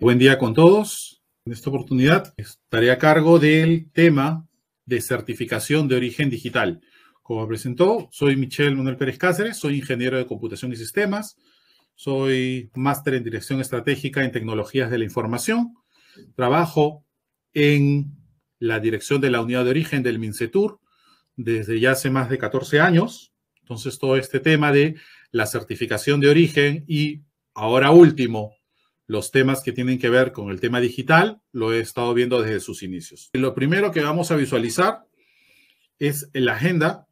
Buen día con todos. En esta oportunidad estaré a cargo del tema de certificación de origen digital. Como presentó, soy Michel Manuel Pérez Cáceres, soy ingeniero de computación y sistemas, soy máster en dirección estratégica en tecnologías de la información, trabajo en la dirección de la unidad de origen del MINCETUR desde ya hace más de 14 años. Entonces, todo este tema de la certificación de origen y ahora último, los temas que tienen que ver con el tema digital, lo he estado viendo desde sus inicios. Lo primero que vamos a visualizar es la agenda.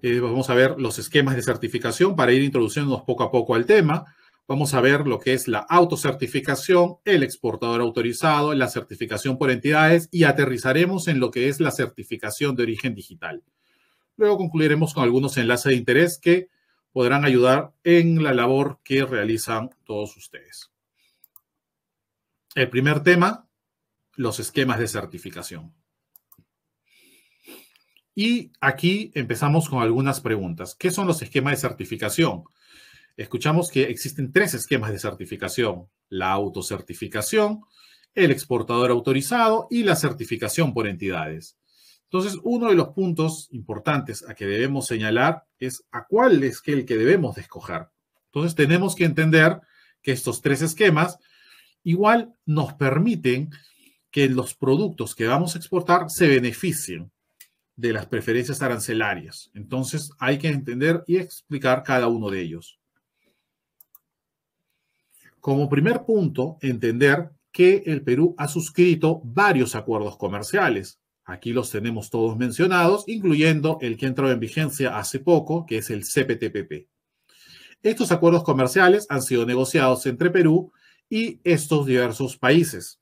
Eh, vamos a ver los esquemas de certificación para ir introduciéndonos poco a poco al tema. Vamos a ver lo que es la autocertificación, el exportador autorizado, la certificación por entidades y aterrizaremos en lo que es la certificación de origen digital. Luego concluiremos con algunos enlaces de interés que podrán ayudar en la labor que realizan todos ustedes. El primer tema, los esquemas de certificación. Y aquí empezamos con algunas preguntas. ¿Qué son los esquemas de certificación? Escuchamos que existen tres esquemas de certificación. La autocertificación, el exportador autorizado y la certificación por entidades. Entonces, uno de los puntos importantes a que debemos señalar es a cuál es el que debemos de escoger. Entonces, tenemos que entender que estos tres esquemas igual nos permiten que los productos que vamos a exportar se beneficien de las preferencias arancelarias. Entonces hay que entender y explicar cada uno de ellos. Como primer punto, entender que el Perú ha suscrito varios acuerdos comerciales. Aquí los tenemos todos mencionados, incluyendo el que entró en vigencia hace poco, que es el CPTPP. Estos acuerdos comerciales han sido negociados entre Perú, y estos diversos países.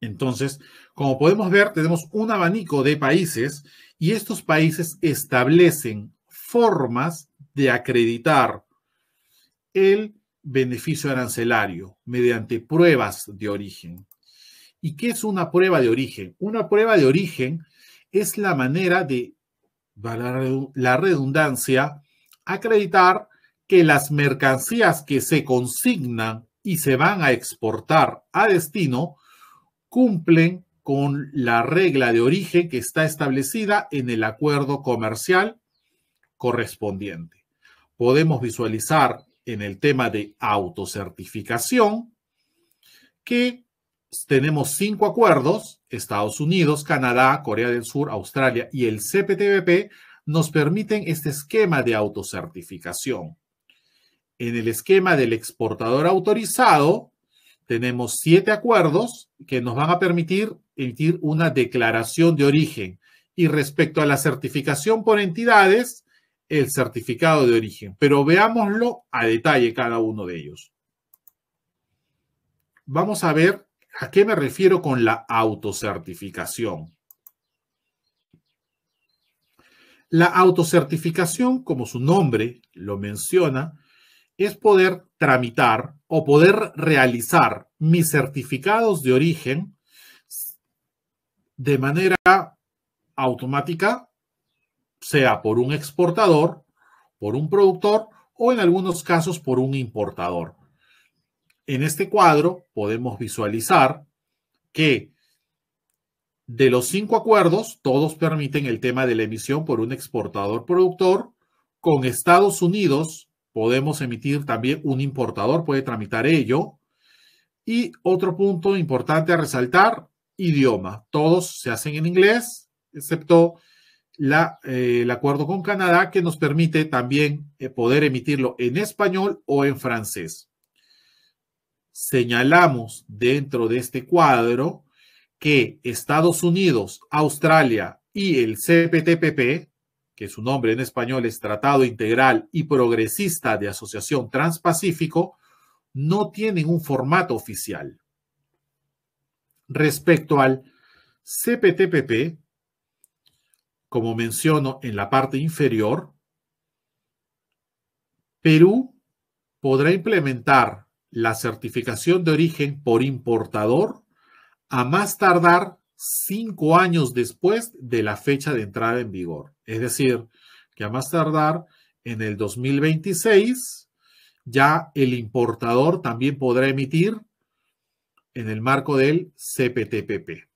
Entonces, como podemos ver, tenemos un abanico de países y estos países establecen formas de acreditar el beneficio arancelario mediante pruebas de origen. ¿Y qué es una prueba de origen? Una prueba de origen es la manera de, la redundancia, acreditar que las mercancías que se consignan y se van a exportar a destino cumplen con la regla de origen que está establecida en el acuerdo comercial correspondiente. Podemos visualizar en el tema de autocertificación que tenemos cinco acuerdos, Estados Unidos, Canadá, Corea del Sur, Australia y el CPTPP, nos permiten este esquema de autocertificación en el esquema del exportador autorizado, tenemos siete acuerdos que nos van a permitir emitir una declaración de origen. Y respecto a la certificación por entidades, el certificado de origen. Pero veámoslo a detalle cada uno de ellos. Vamos a ver a qué me refiero con la autocertificación. La autocertificación, como su nombre lo menciona, es poder tramitar o poder realizar mis certificados de origen de manera automática, sea por un exportador, por un productor o en algunos casos por un importador. En este cuadro podemos visualizar que de los cinco acuerdos, todos permiten el tema de la emisión por un exportador productor con Estados Unidos podemos emitir también un importador, puede tramitar ello. Y otro punto importante a resaltar, idioma. Todos se hacen en inglés, excepto la, eh, el acuerdo con Canadá que nos permite también eh, poder emitirlo en español o en francés. Señalamos dentro de este cuadro que Estados Unidos, Australia y el CPTPP, que su nombre en español es Tratado Integral y Progresista de Asociación Transpacífico, no tienen un formato oficial. Respecto al CPTPP, como menciono en la parte inferior, Perú podrá implementar la certificación de origen por importador a más tardar cinco años después de la fecha de entrada en vigor. Es decir, que a más tardar en el 2026 ya el importador también podrá emitir en el marco del CPTPP.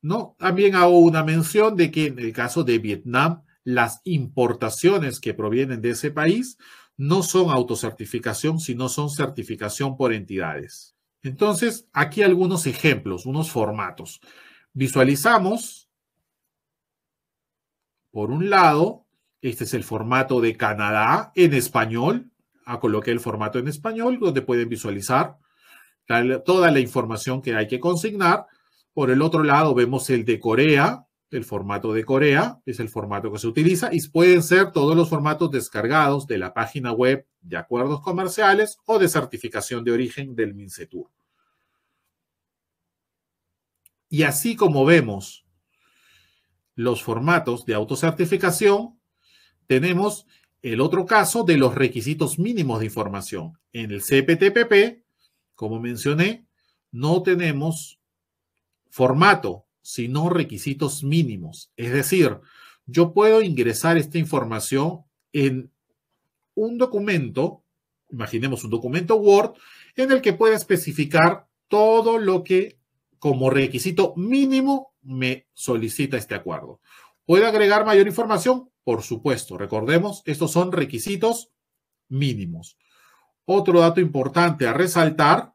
No, también hago una mención de que en el caso de Vietnam, las importaciones que provienen de ese país no son autocertificación, sino son certificación por entidades. Entonces, aquí algunos ejemplos, unos formatos. Visualizamos por un lado, este es el formato de Canadá en español. a ah, coloqué el formato en español donde pueden visualizar toda la información que hay que consignar. Por el otro lado, vemos el de Corea, el formato de Corea, es el formato que se utiliza y pueden ser todos los formatos descargados de la página web de acuerdos comerciales o de certificación de origen del MINCETUR. Y así como vemos los formatos de autocertificación, tenemos el otro caso de los requisitos mínimos de información. En el CPTPP, como mencioné, no tenemos formato, sino requisitos mínimos. Es decir, yo puedo ingresar esta información en un documento, imaginemos un documento Word, en el que pueda especificar todo lo que como requisito mínimo me solicita este acuerdo. ¿Puedo agregar mayor información? Por supuesto, recordemos, estos son requisitos mínimos. Otro dato importante a resaltar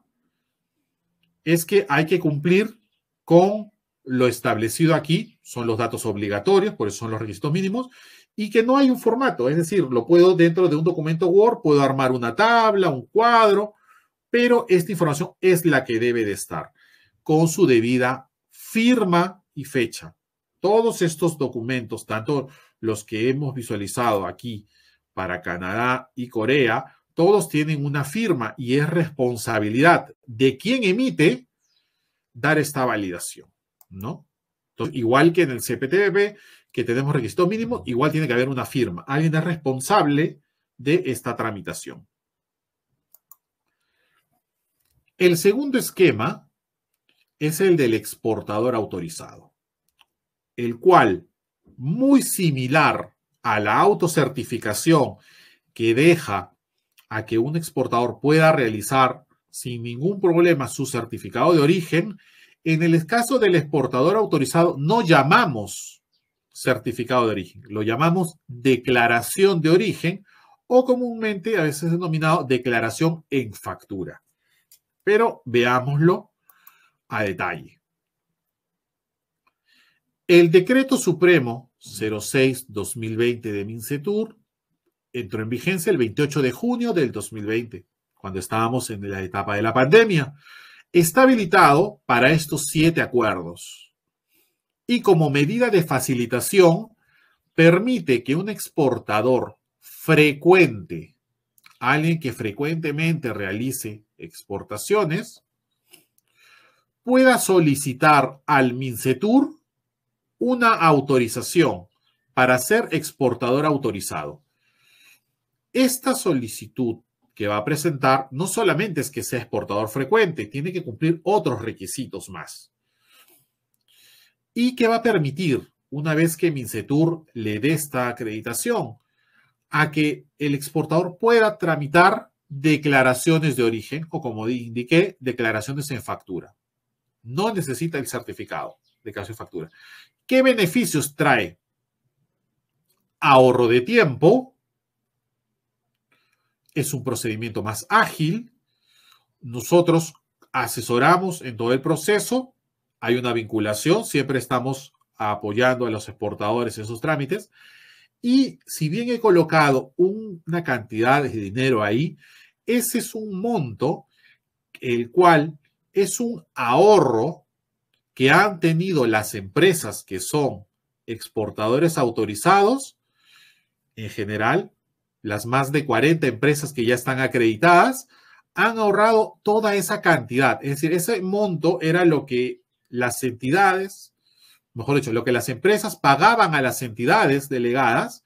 es que hay que cumplir con lo establecido aquí, son los datos obligatorios, por eso son los requisitos mínimos, y que no hay un formato, es decir, lo puedo dentro de un documento Word, puedo armar una tabla, un cuadro, pero esta información es la que debe de estar con su debida firma y fecha. Todos estos documentos, tanto los que hemos visualizado aquí para Canadá y Corea, todos tienen una firma y es responsabilidad de quien emite dar esta validación, ¿no? igual que en el CPTPP, que tenemos registro mínimo, igual tiene que haber una firma. Alguien es responsable de esta tramitación. El segundo esquema es el del exportador autorizado, el cual, muy similar a la autocertificación que deja a que un exportador pueda realizar sin ningún problema su certificado de origen, en el caso del exportador autorizado no llamamos certificado de origen, lo llamamos declaración de origen o comúnmente a veces denominado declaración en factura. Pero veámoslo a detalle. El decreto supremo 06-2020 de Mincetur entró en vigencia el 28 de junio del 2020, cuando estábamos en la etapa de la pandemia. Está habilitado para estos siete acuerdos y como medida de facilitación permite que un exportador frecuente, alguien que frecuentemente realice exportaciones, pueda solicitar al MINCETUR una autorización para ser exportador autorizado. Esta solicitud que va a presentar no solamente es que sea exportador frecuente, tiene que cumplir otros requisitos más. ¿Y que va a permitir, una vez que MINCETUR le dé esta acreditación, a que el exportador pueda tramitar declaraciones de origen o, como indiqué, declaraciones en factura? no necesita el certificado de caso y factura. ¿Qué beneficios trae? Ahorro de tiempo, es un procedimiento más ágil, nosotros asesoramos en todo el proceso, hay una vinculación, siempre estamos apoyando a los exportadores en sus trámites. Y si bien he colocado una cantidad de dinero ahí, ese es un monto el cual es un ahorro que han tenido las empresas que son exportadores autorizados, en general, las más de 40 empresas que ya están acreditadas, han ahorrado toda esa cantidad. Es decir, ese monto era lo que las entidades, mejor dicho, lo que las empresas pagaban a las entidades delegadas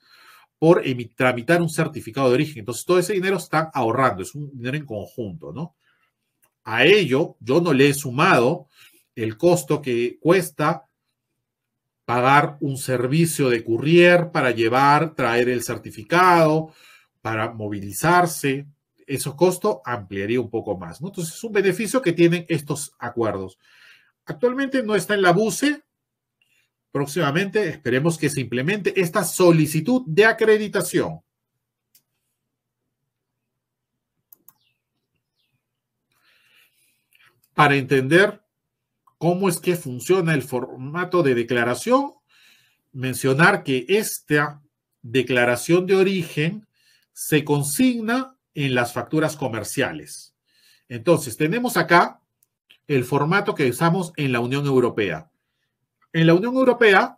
por tramitar un certificado de origen. Entonces, todo ese dinero están ahorrando, es un dinero en conjunto, ¿no? A ello yo no le he sumado el costo que cuesta pagar un servicio de courier para llevar, traer el certificado, para movilizarse. Esos costos ampliaría un poco más. ¿no? Entonces es un beneficio que tienen estos acuerdos. Actualmente no está en la BUCE. Próximamente esperemos que se implemente esta solicitud de acreditación para entender cómo es que funciona el formato de declaración, mencionar que esta declaración de origen se consigna en las facturas comerciales. Entonces, tenemos acá el formato que usamos en la Unión Europea. En la Unión Europea,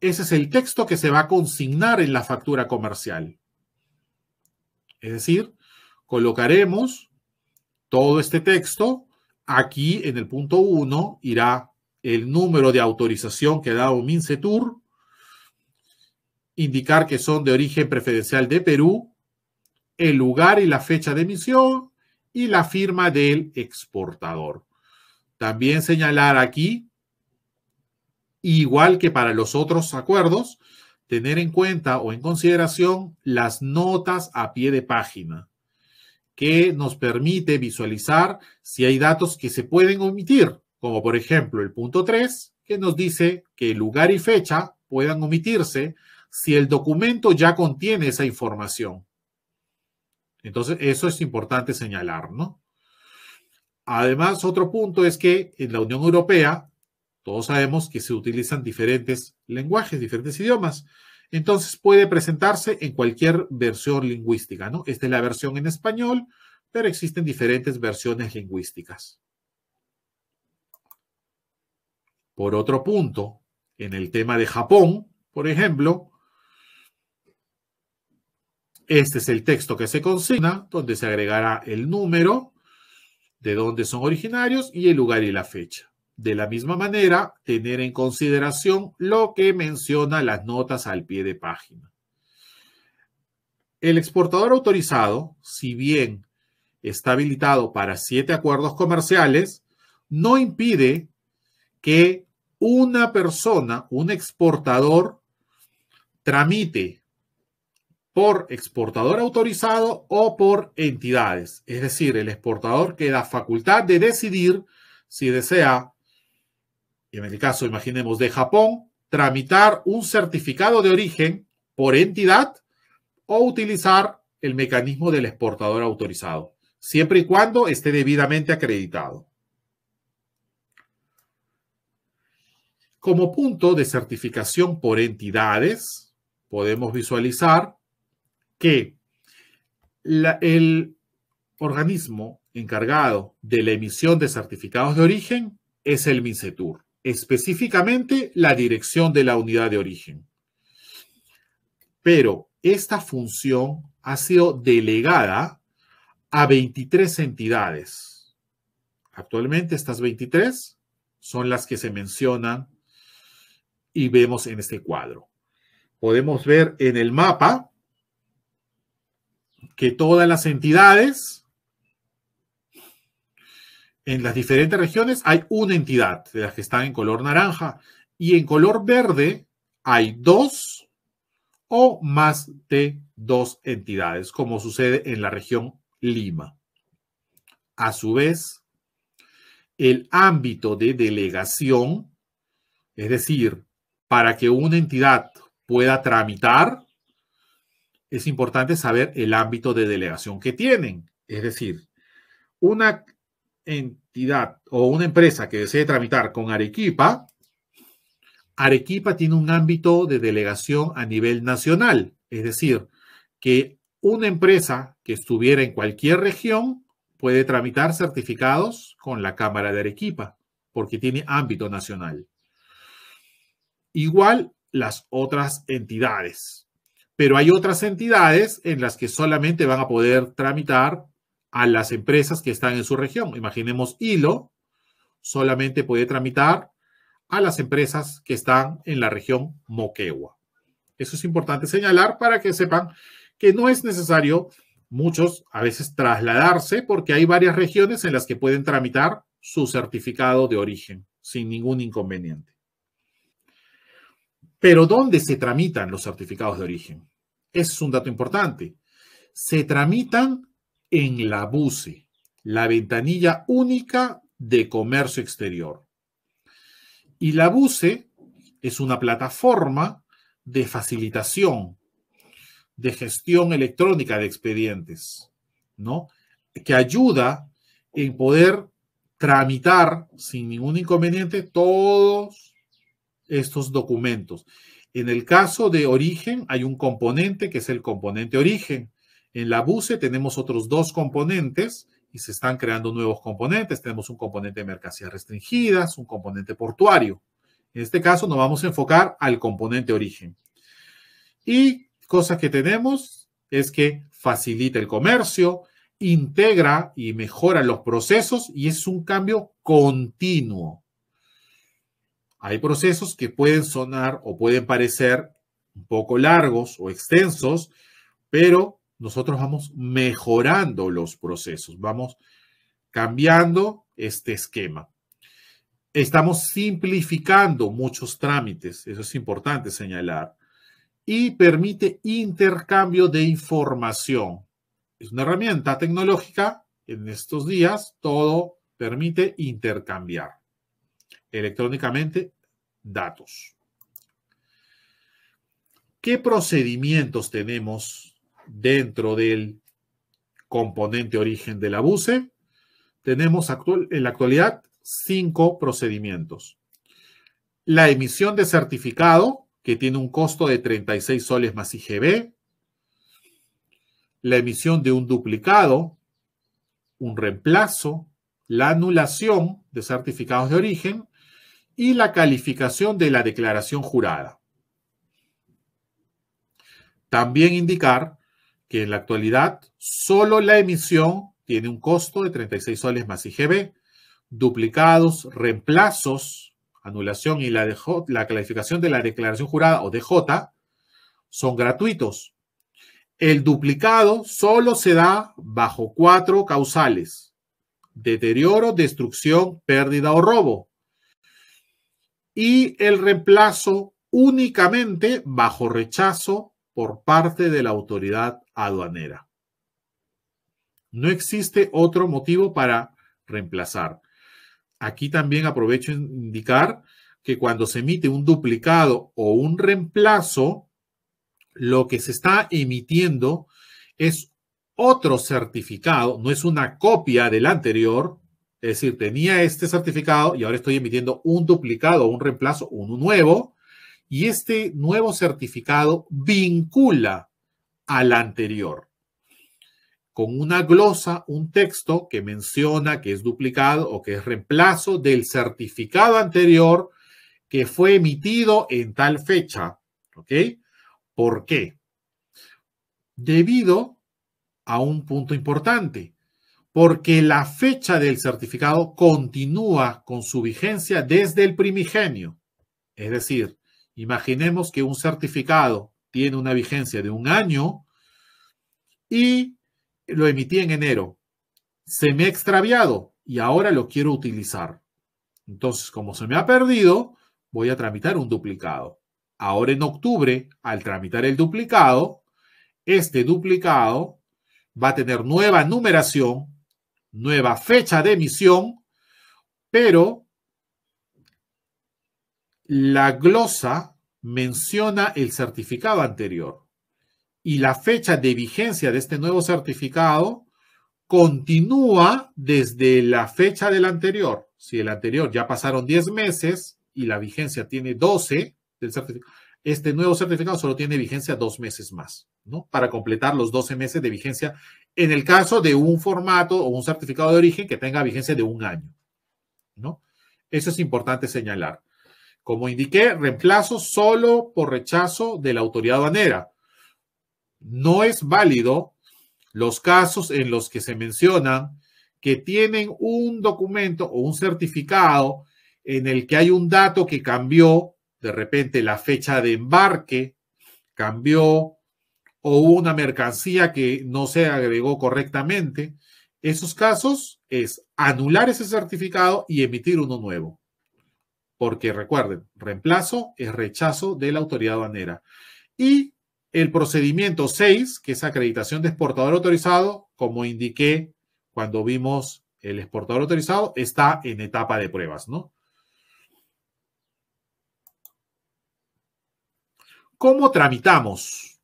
ese es el texto que se va a consignar en la factura comercial. Es decir, colocaremos todo este texto Aquí en el punto 1 irá el número de autorización que ha dado Mincetur, indicar que son de origen preferencial de Perú, el lugar y la fecha de emisión y la firma del exportador. También señalar aquí, igual que para los otros acuerdos, tener en cuenta o en consideración las notas a pie de página que nos permite visualizar si hay datos que se pueden omitir, como por ejemplo el punto 3, que nos dice que lugar y fecha puedan omitirse si el documento ya contiene esa información. Entonces, eso es importante señalar, ¿no? Además, otro punto es que en la Unión Europea, todos sabemos que se utilizan diferentes lenguajes, diferentes idiomas. Entonces puede presentarse en cualquier versión lingüística, ¿no? Esta es la versión en español, pero existen diferentes versiones lingüísticas. Por otro punto, en el tema de Japón, por ejemplo, este es el texto que se consigna, donde se agregará el número, de dónde son originarios y el lugar y la fecha. De la misma manera, tener en consideración lo que menciona las notas al pie de página. El exportador autorizado, si bien está habilitado para siete acuerdos comerciales, no impide que una persona, un exportador, tramite por exportador autorizado o por entidades. Es decir, el exportador que da facultad de decidir si desea en el caso, imaginemos, de Japón, tramitar un certificado de origen por entidad o utilizar el mecanismo del exportador autorizado, siempre y cuando esté debidamente acreditado. Como punto de certificación por entidades, podemos visualizar que el organismo encargado de la emisión de certificados de origen es el MINCETUR específicamente la dirección de la unidad de origen. Pero esta función ha sido delegada a 23 entidades. Actualmente estas 23 son las que se mencionan y vemos en este cuadro. Podemos ver en el mapa que todas las entidades en las diferentes regiones hay una entidad de las que están en color naranja y en color verde hay dos o más de dos entidades, como sucede en la región Lima. A su vez, el ámbito de delegación, es decir, para que una entidad pueda tramitar, es importante saber el ámbito de delegación que tienen. Es decir, una entidad o una empresa que desee tramitar con Arequipa, Arequipa tiene un ámbito de delegación a nivel nacional, es decir, que una empresa que estuviera en cualquier región puede tramitar certificados con la Cámara de Arequipa, porque tiene ámbito nacional. Igual las otras entidades, pero hay otras entidades en las que solamente van a poder tramitar a las empresas que están en su región. Imaginemos Hilo solamente puede tramitar a las empresas que están en la región Moquegua. Eso es importante señalar para que sepan que no es necesario muchos a veces trasladarse porque hay varias regiones en las que pueden tramitar su certificado de origen sin ningún inconveniente. Pero ¿dónde se tramitan los certificados de origen? Ese es un dato importante. Se tramitan en la BUCE, la ventanilla única de comercio exterior. Y la BUCE es una plataforma de facilitación, de gestión electrónica de expedientes, ¿no? Que ayuda en poder tramitar sin ningún inconveniente todos estos documentos. En el caso de origen hay un componente que es el componente origen, en la BUCE tenemos otros dos componentes y se están creando nuevos componentes. Tenemos un componente de mercancías restringidas, un componente portuario. En este caso nos vamos a enfocar al componente origen. Y cosas que tenemos es que facilita el comercio, integra y mejora los procesos y es un cambio continuo. Hay procesos que pueden sonar o pueden parecer un poco largos o extensos, pero nosotros vamos mejorando los procesos, vamos cambiando este esquema. Estamos simplificando muchos trámites, eso es importante señalar, y permite intercambio de información. Es una herramienta tecnológica, en estos días todo permite intercambiar electrónicamente datos. ¿Qué procedimientos tenemos dentro del componente origen del abuse, tenemos actual, en la actualidad cinco procedimientos. La emisión de certificado, que tiene un costo de 36 soles más IGB. La emisión de un duplicado, un reemplazo, la anulación de certificados de origen y la calificación de la declaración jurada. También indicar que en la actualidad solo la emisión tiene un costo de 36 soles más IGB, duplicados, reemplazos, anulación y la, clasificación de la declaración jurada o DJ son gratuitos. El duplicado solo se da bajo cuatro causales. Deterioro, destrucción, pérdida o robo. Y el reemplazo únicamente bajo rechazo por parte de la autoridad aduanera. No existe otro motivo para reemplazar. Aquí también aprovecho indicar que cuando se emite un duplicado o un reemplazo, lo que se está emitiendo es otro certificado, no es una copia del anterior, es decir, tenía este certificado y ahora estoy emitiendo un duplicado, un reemplazo, uno nuevo, y este nuevo certificado vincula al anterior, con una glosa, un texto que menciona que es duplicado o que es reemplazo del certificado anterior que fue emitido en tal fecha. ¿Ok? ¿Por qué? Debido a un punto importante, porque la fecha del certificado continúa con su vigencia desde el primigenio. Es decir, imaginemos que un certificado tiene una vigencia de un año y lo emití en enero. Se me ha extraviado y ahora lo quiero utilizar. Entonces, como se me ha perdido, voy a tramitar un duplicado. Ahora en octubre, al tramitar el duplicado, este duplicado va a tener nueva numeración, nueva fecha de emisión, pero la glosa menciona el certificado anterior y la fecha de vigencia de este nuevo certificado continúa desde la fecha del anterior. Si el anterior ya pasaron 10 meses y la vigencia tiene 12 del este nuevo certificado solo tiene vigencia dos meses más, ¿no? Para completar los 12 meses de vigencia en el caso de un formato o un certificado de origen que tenga vigencia de un año, ¿no? Eso es importante señalar. Como indiqué, reemplazo solo por rechazo de la autoridad aduanera. No es válido los casos en los que se mencionan que tienen un documento o un certificado en el que hay un dato que cambió, de repente la fecha de embarque cambió o hubo una mercancía que no se agregó correctamente. Esos casos es anular ese certificado y emitir uno nuevo porque recuerden, reemplazo es rechazo de la autoridad aduanera. Y el procedimiento 6, que es acreditación de exportador autorizado, como indiqué cuando vimos el exportador autorizado, está en etapa de pruebas, ¿no? ¿Cómo tramitamos?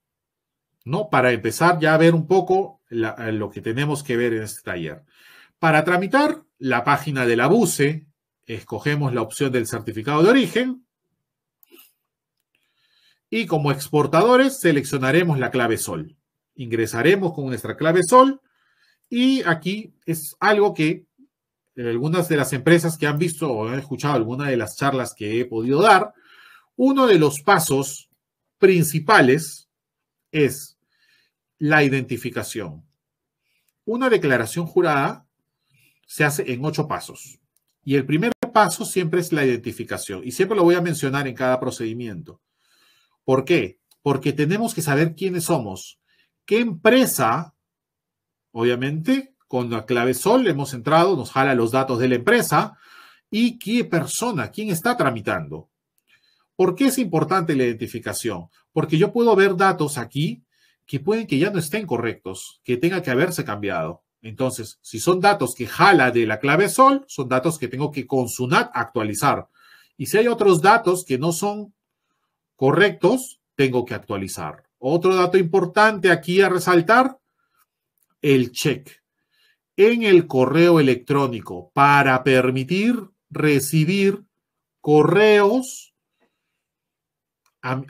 ¿No? Para empezar ya a ver un poco lo que tenemos que ver en este taller. Para tramitar, la página de la escogemos la opción del certificado de origen y como exportadores seleccionaremos la clave sol. Ingresaremos con nuestra clave sol y aquí es algo que algunas de las empresas que han visto o han escuchado alguna de las charlas que he podido dar, uno de los pasos principales es la identificación. Una declaración jurada se hace en ocho pasos. Y el primer paso siempre es la identificación. Y siempre lo voy a mencionar en cada procedimiento. ¿Por qué? Porque tenemos que saber quiénes somos. ¿Qué empresa, obviamente, con la clave sol hemos entrado, nos jala los datos de la empresa y qué persona, quién está tramitando? ¿Por qué es importante la identificación? Porque yo puedo ver datos aquí que pueden que ya no estén correctos, que tenga que haberse cambiado. Entonces, si son datos que jala de la clave sol, son datos que tengo que con NAT actualizar. Y si hay otros datos que no son correctos, tengo que actualizar. Otro dato importante aquí a resaltar, el check en el correo electrónico para permitir recibir correos,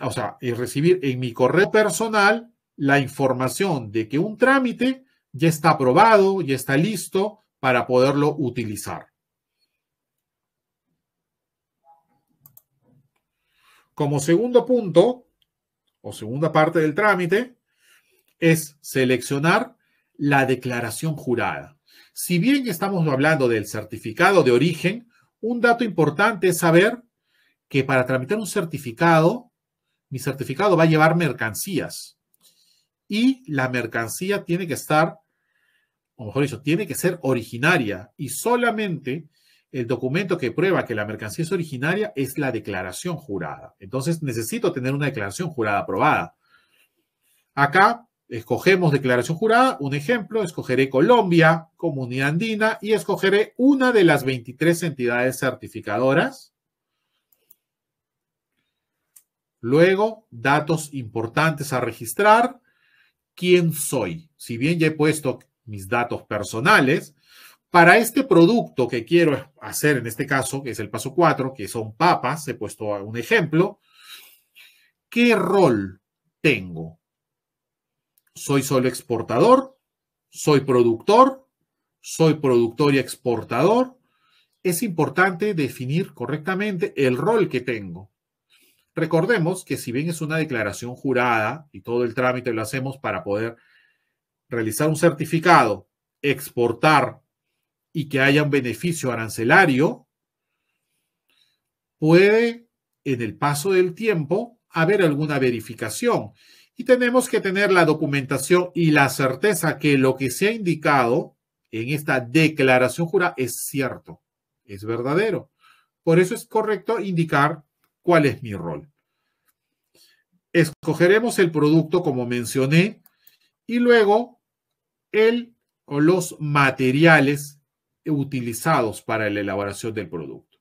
o sea, eh, recibir en mi correo personal la información de que un trámite ya está aprobado, ya está listo para poderlo utilizar. Como segundo punto o segunda parte del trámite es seleccionar la declaración jurada. Si bien estamos hablando del certificado de origen, un dato importante es saber que para tramitar un certificado, mi certificado va a llevar mercancías y la mercancía tiene que estar o mejor dicho, tiene que ser originaria y solamente el documento que prueba que la mercancía es originaria es la declaración jurada. Entonces necesito tener una declaración jurada aprobada. Acá escogemos declaración jurada, un ejemplo, escogeré Colombia, Comunidad Andina y escogeré una de las 23 entidades certificadoras. Luego, datos importantes a registrar. ¿Quién soy? Si bien ya he puesto mis datos personales, para este producto que quiero hacer en este caso, que es el paso 4, que son papas, he puesto un ejemplo, ¿qué rol tengo? ¿Soy solo exportador? ¿Soy productor? ¿Soy productor y exportador? Es importante definir correctamente el rol que tengo. Recordemos que si bien es una declaración jurada y todo el trámite lo hacemos para poder realizar un certificado, exportar y que haya un beneficio arancelario, puede en el paso del tiempo haber alguna verificación. Y tenemos que tener la documentación y la certeza que lo que se ha indicado en esta declaración jurada es cierto, es verdadero. Por eso es correcto indicar cuál es mi rol. Escogeremos el producto, como mencioné, y luego el o los materiales utilizados para la elaboración del producto.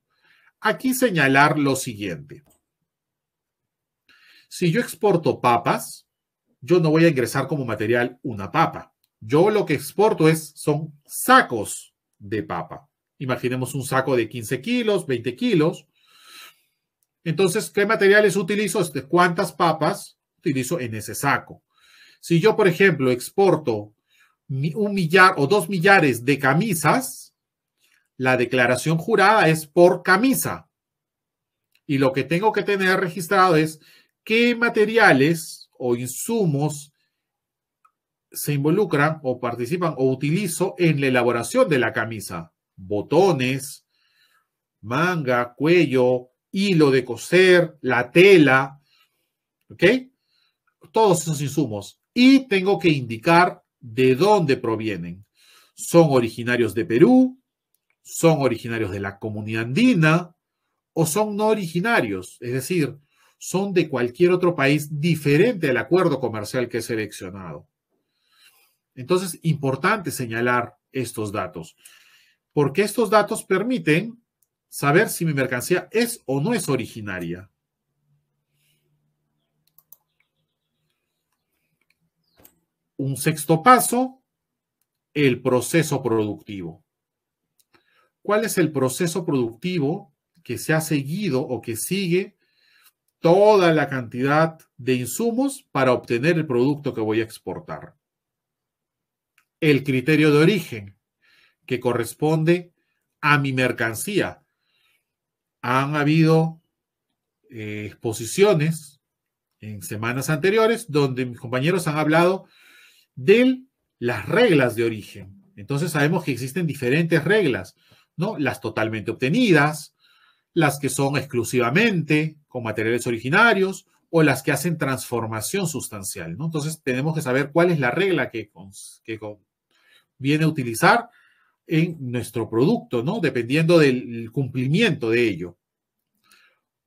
Aquí señalar lo siguiente. Si yo exporto papas, yo no voy a ingresar como material una papa. Yo lo que exporto es, son sacos de papa. Imaginemos un saco de 15 kilos, 20 kilos. Entonces, ¿qué materiales utilizo? Este, ¿Cuántas papas utilizo en ese saco? Si yo, por ejemplo, exporto un millar o dos millares de camisas, la declaración jurada es por camisa. Y lo que tengo que tener registrado es qué materiales o insumos se involucran o participan o utilizo en la elaboración de la camisa. Botones, manga, cuello, hilo de coser, la tela, ¿ok? Todos esos insumos y tengo que indicar de dónde provienen. ¿Son originarios de Perú? ¿Son originarios de la comunidad andina? ¿O son no originarios? Es decir, son de cualquier otro país diferente al acuerdo comercial que he seleccionado. Entonces, importante señalar estos datos, porque estos datos permiten saber si mi mercancía es o no es originaria. Un sexto paso, el proceso productivo. ¿Cuál es el proceso productivo que se ha seguido o que sigue toda la cantidad de insumos para obtener el producto que voy a exportar? El criterio de origen, que corresponde a mi mercancía. Han habido eh, exposiciones en semanas anteriores donde mis compañeros han hablado de las reglas de origen. Entonces sabemos que existen diferentes reglas, ¿no? Las totalmente obtenidas, las que son exclusivamente con materiales originarios o las que hacen transformación sustancial, ¿no? Entonces tenemos que saber cuál es la regla que, que a utilizar en nuestro producto, ¿no? Dependiendo del cumplimiento de ello.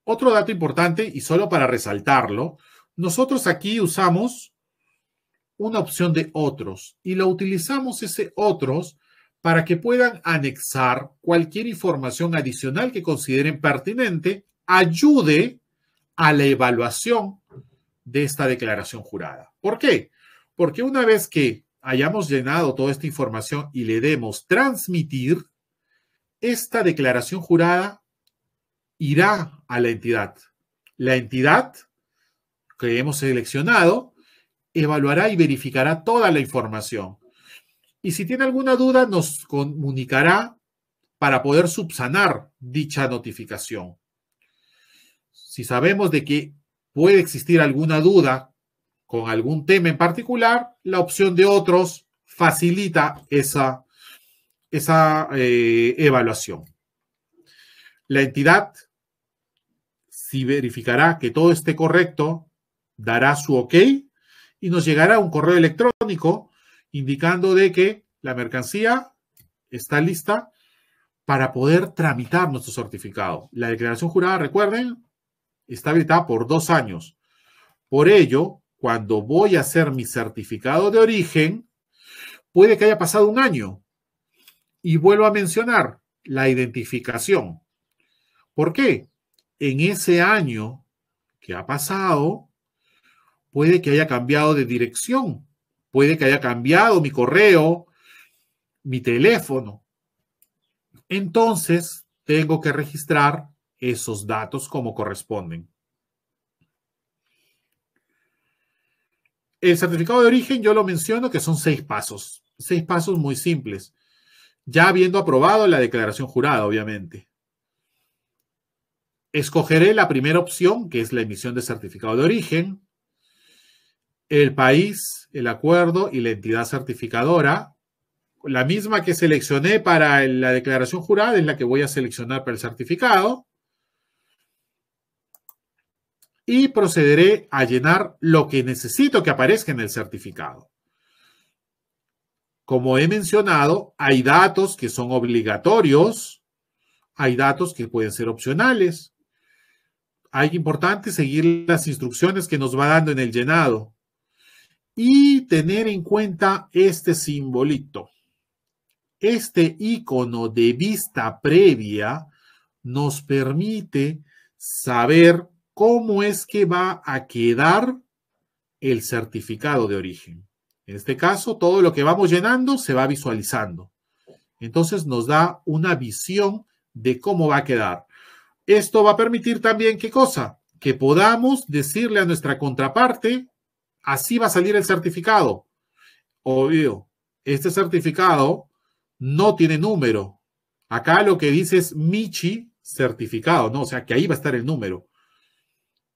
Otro dato importante, y solo para resaltarlo, nosotros aquí usamos una opción de otros y lo utilizamos ese otros para que puedan anexar cualquier información adicional que consideren pertinente, ayude a la evaluación de esta declaración jurada. ¿Por qué? Porque una vez que hayamos llenado toda esta información y le demos transmitir, esta declaración jurada irá a la entidad. La entidad que hemos seleccionado evaluará y verificará toda la información. Y si tiene alguna duda, nos comunicará para poder subsanar dicha notificación. Si sabemos de que puede existir alguna duda con algún tema en particular, la opción de otros facilita esa, esa eh, evaluación. La entidad, si verificará que todo esté correcto, dará su ok y nos llegará un correo electrónico indicando de que la mercancía está lista para poder tramitar nuestro certificado. La declaración jurada, recuerden, está habilitada por dos años. Por ello, cuando voy a hacer mi certificado de origen, puede que haya pasado un año y vuelvo a mencionar la identificación. ¿Por qué? En ese año que ha pasado, puede que haya cambiado de dirección, puede que haya cambiado mi correo, mi teléfono. Entonces, tengo que registrar esos datos como corresponden. El certificado de origen, yo lo menciono que son seis pasos, seis pasos muy simples, ya habiendo aprobado la declaración jurada, obviamente. Escogeré la primera opción, que es la emisión de certificado de origen el país, el acuerdo y la entidad certificadora. La misma que seleccioné para la declaración jurada es la que voy a seleccionar para el certificado. Y procederé a llenar lo que necesito que aparezca en el certificado. Como he mencionado, hay datos que son obligatorios, hay datos que pueden ser opcionales. Hay importante seguir las instrucciones que nos va dando en el llenado y tener en cuenta este simbolito. Este icono de vista previa nos permite saber cómo es que va a quedar el certificado de origen. En este caso, todo lo que vamos llenando se va visualizando. Entonces nos da una visión de cómo va a quedar. Esto va a permitir también qué cosa? Que podamos decirle a nuestra contraparte Así va a salir el certificado. Obvio, este certificado no tiene número. Acá lo que dice es Michi certificado, ¿no? O sea, que ahí va a estar el número.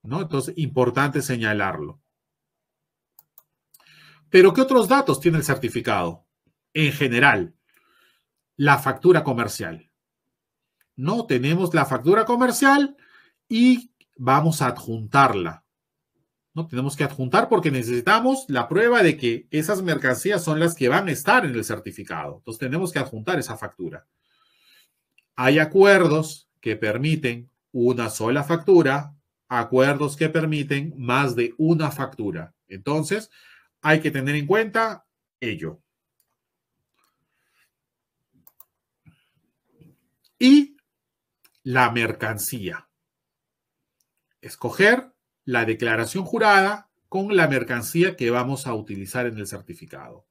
¿No? Entonces, importante señalarlo. Pero, ¿qué otros datos tiene el certificado? En general, la factura comercial. No tenemos la factura comercial y vamos a adjuntarla. ¿no? Tenemos que adjuntar porque necesitamos la prueba de que esas mercancías son las que van a estar en el certificado. Entonces tenemos que adjuntar esa factura. Hay acuerdos que permiten una sola factura, acuerdos que permiten más de una factura. Entonces, hay que tener en cuenta ello. Y la mercancía. Escoger la declaración jurada con la mercancía que vamos a utilizar en el certificado.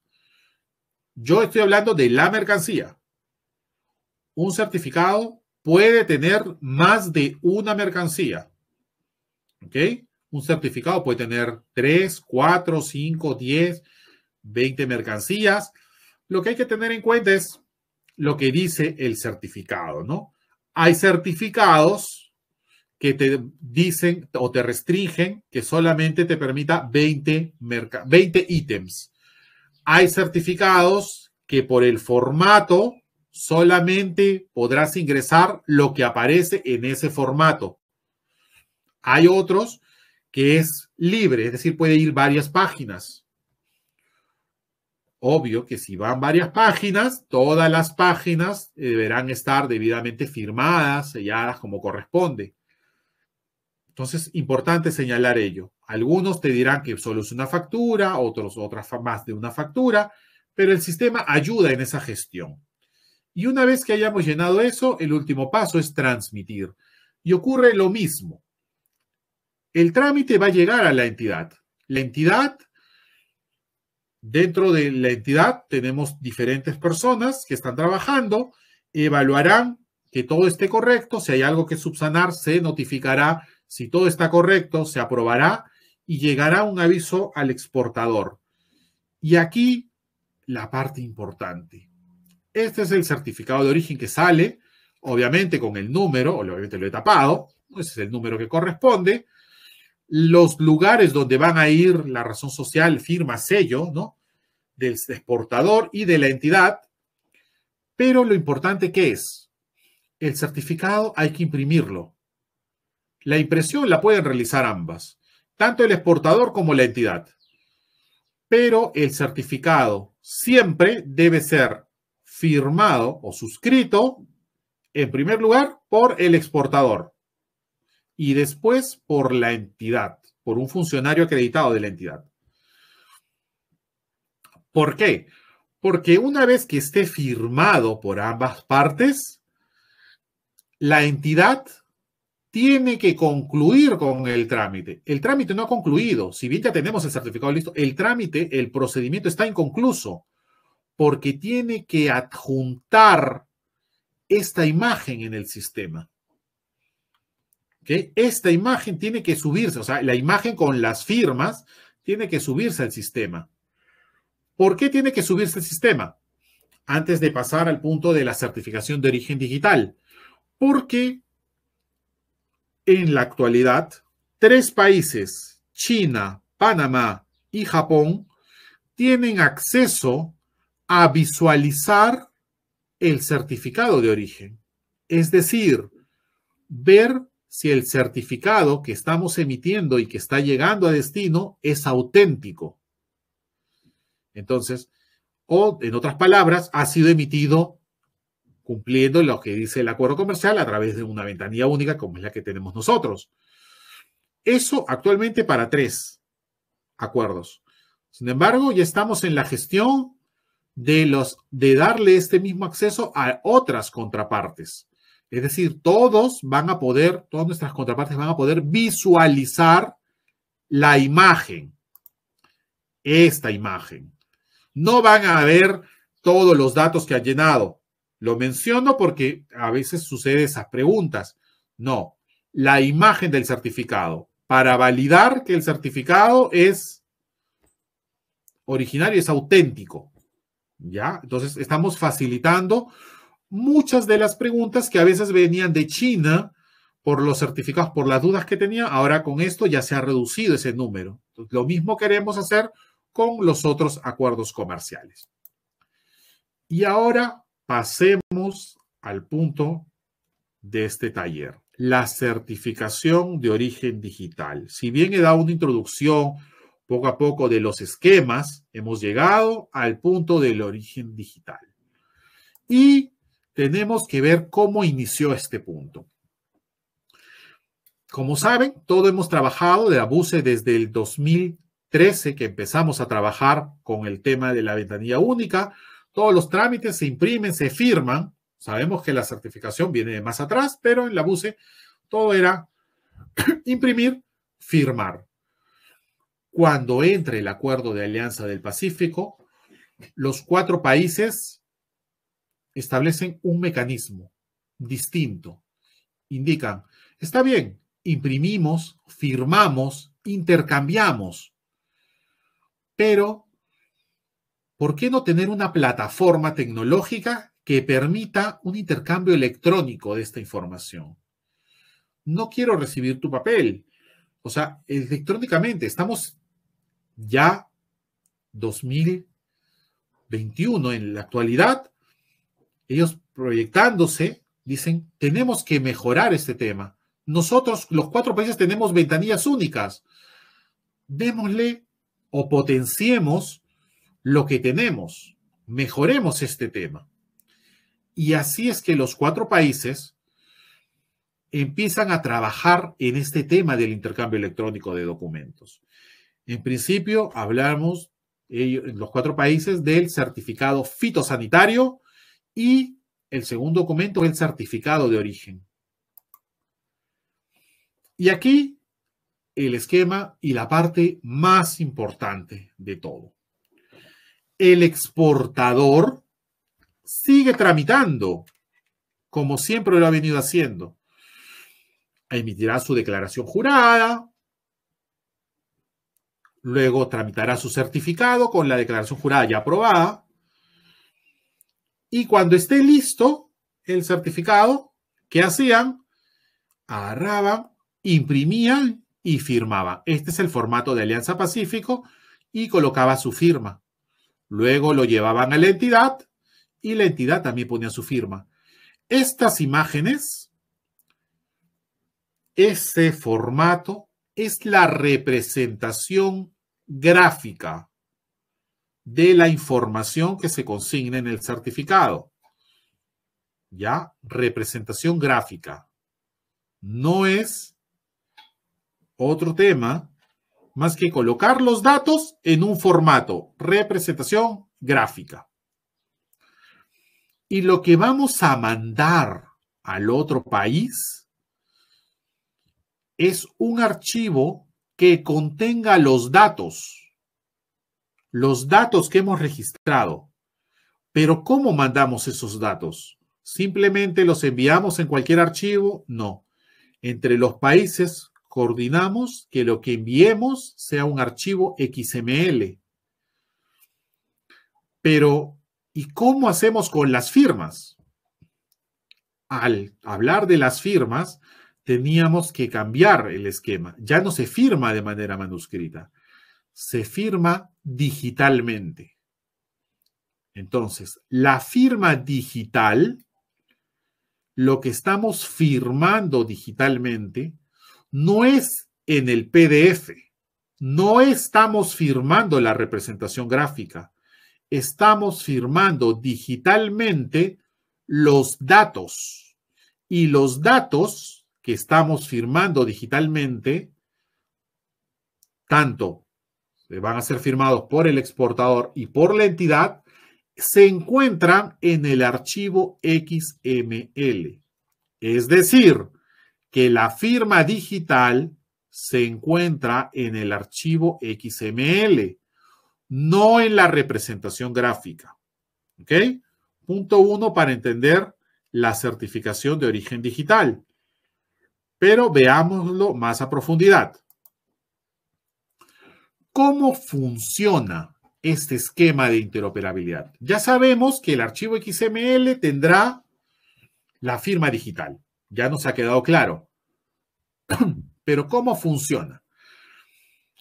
Yo estoy hablando de la mercancía. Un certificado puede tener más de una mercancía. ¿Ok? Un certificado puede tener 3, 4, 5, 10, 20 mercancías. Lo que hay que tener en cuenta es lo que dice el certificado, ¿no? Hay certificados que te dicen o te restringen que solamente te permita 20, 20 ítems. Hay certificados que por el formato solamente podrás ingresar lo que aparece en ese formato. Hay otros que es libre, es decir, puede ir varias páginas. Obvio que si van varias páginas, todas las páginas eh, deberán estar debidamente firmadas, selladas como corresponde. Entonces, importante señalar ello. Algunos te dirán que solo es una factura, otros otras más de una factura, pero el sistema ayuda en esa gestión. Y una vez que hayamos llenado eso, el último paso es transmitir. Y ocurre lo mismo. El trámite va a llegar a la entidad. La entidad, dentro de la entidad tenemos diferentes personas que están trabajando, evaluarán que todo esté correcto, si hay algo que subsanar, se notificará si todo está correcto, se aprobará y llegará un aviso al exportador. Y aquí la parte importante. Este es el certificado de origen que sale, obviamente con el número, obviamente lo he tapado, ese es el número que corresponde. Los lugares donde van a ir la razón social, firma, sello, ¿no? Del exportador y de la entidad. Pero lo importante que es, el certificado hay que imprimirlo. La impresión la pueden realizar ambas, tanto el exportador como la entidad. Pero el certificado siempre debe ser firmado o suscrito, en primer lugar, por el exportador y después por la entidad, por un funcionario acreditado de la entidad. ¿Por qué? Porque una vez que esté firmado por ambas partes, la entidad tiene que concluir con el trámite. El trámite no ha concluido. Si bien ya tenemos el certificado listo, el trámite, el procedimiento está inconcluso porque tiene que adjuntar esta imagen en el sistema. Esta imagen tiene que subirse, o sea, la imagen con las firmas tiene que subirse al sistema. ¿Por qué tiene que subirse al sistema? Antes de pasar al punto de la certificación de origen digital. Porque en la actualidad, tres países, China, Panamá y Japón, tienen acceso a visualizar el certificado de origen. Es decir, ver si el certificado que estamos emitiendo y que está llegando a destino es auténtico. Entonces, o en otras palabras, ha sido emitido cumpliendo lo que dice el acuerdo comercial a través de una ventanilla única como es la que tenemos nosotros. Eso actualmente para tres acuerdos. Sin embargo, ya estamos en la gestión de, los, de darle este mismo acceso a otras contrapartes. Es decir, todos van a poder, todas nuestras contrapartes van a poder visualizar la imagen, esta imagen. No van a ver todos los datos que han llenado, lo menciono porque a veces sucede esas preguntas. No, la imagen del certificado para validar que el certificado es originario, es auténtico. ¿Ya? Entonces estamos facilitando muchas de las preguntas que a veces venían de China por los certificados, por las dudas que tenía. Ahora con esto ya se ha reducido ese número. lo mismo queremos hacer con los otros acuerdos comerciales. Y ahora Pasemos al punto de este taller, la certificación de origen digital. Si bien he dado una introducción poco a poco de los esquemas, hemos llegado al punto del origen digital. Y tenemos que ver cómo inició este punto. Como saben, todo hemos trabajado de abuse desde el 2013 que empezamos a trabajar con el tema de la ventanilla única, todos los trámites se imprimen, se firman. Sabemos que la certificación viene de más atrás, pero en la BUSE todo era imprimir, firmar. Cuando entre el acuerdo de alianza del Pacífico, los cuatro países establecen un mecanismo distinto. Indican, está bien, imprimimos, firmamos, intercambiamos, pero ¿por qué no tener una plataforma tecnológica que permita un intercambio electrónico de esta información? No quiero recibir tu papel. O sea, electrónicamente, estamos ya 2021 en la actualidad, ellos proyectándose, dicen, tenemos que mejorar este tema. Nosotros, los cuatro países, tenemos ventanillas únicas. Démosle o potenciemos lo que tenemos, mejoremos este tema. Y así es que los cuatro países empiezan a trabajar en este tema del intercambio electrónico de documentos. En principio, hablamos en los cuatro países del certificado fitosanitario y el segundo documento el certificado de origen. Y aquí el esquema y la parte más importante de todo el exportador sigue tramitando, como siempre lo ha venido haciendo. Emitirá su declaración jurada, luego tramitará su certificado con la declaración jurada ya aprobada, y cuando esté listo el certificado, ¿qué hacían? Agarraban, imprimían y firmaban. Este es el formato de Alianza Pacífico y colocaba su firma. Luego lo llevaban a la entidad y la entidad también ponía su firma. Estas imágenes, ese formato, es la representación gráfica de la información que se consigna en el certificado. ¿Ya? Representación gráfica. No es otro tema más que colocar los datos en un formato, representación gráfica. Y lo que vamos a mandar al otro país es un archivo que contenga los datos, los datos que hemos registrado. Pero ¿cómo mandamos esos datos? ¿Simplemente los enviamos en cualquier archivo? No. Entre los países coordinamos que lo que enviemos sea un archivo XML. Pero, ¿y cómo hacemos con las firmas? Al hablar de las firmas, teníamos que cambiar el esquema. Ya no se firma de manera manuscrita, se firma digitalmente. Entonces, la firma digital, lo que estamos firmando digitalmente, no es en el PDF, no estamos firmando la representación gráfica, estamos firmando digitalmente los datos y los datos que estamos firmando digitalmente, tanto van a ser firmados por el exportador y por la entidad, se encuentran en el archivo XML. Es decir, que la firma digital se encuentra en el archivo XML, no en la representación gráfica. ¿Ok? Punto uno para entender la certificación de origen digital. Pero veámoslo más a profundidad. ¿Cómo funciona este esquema de interoperabilidad? Ya sabemos que el archivo XML tendrá la firma digital. Ya nos ha quedado claro. Pero ¿cómo funciona?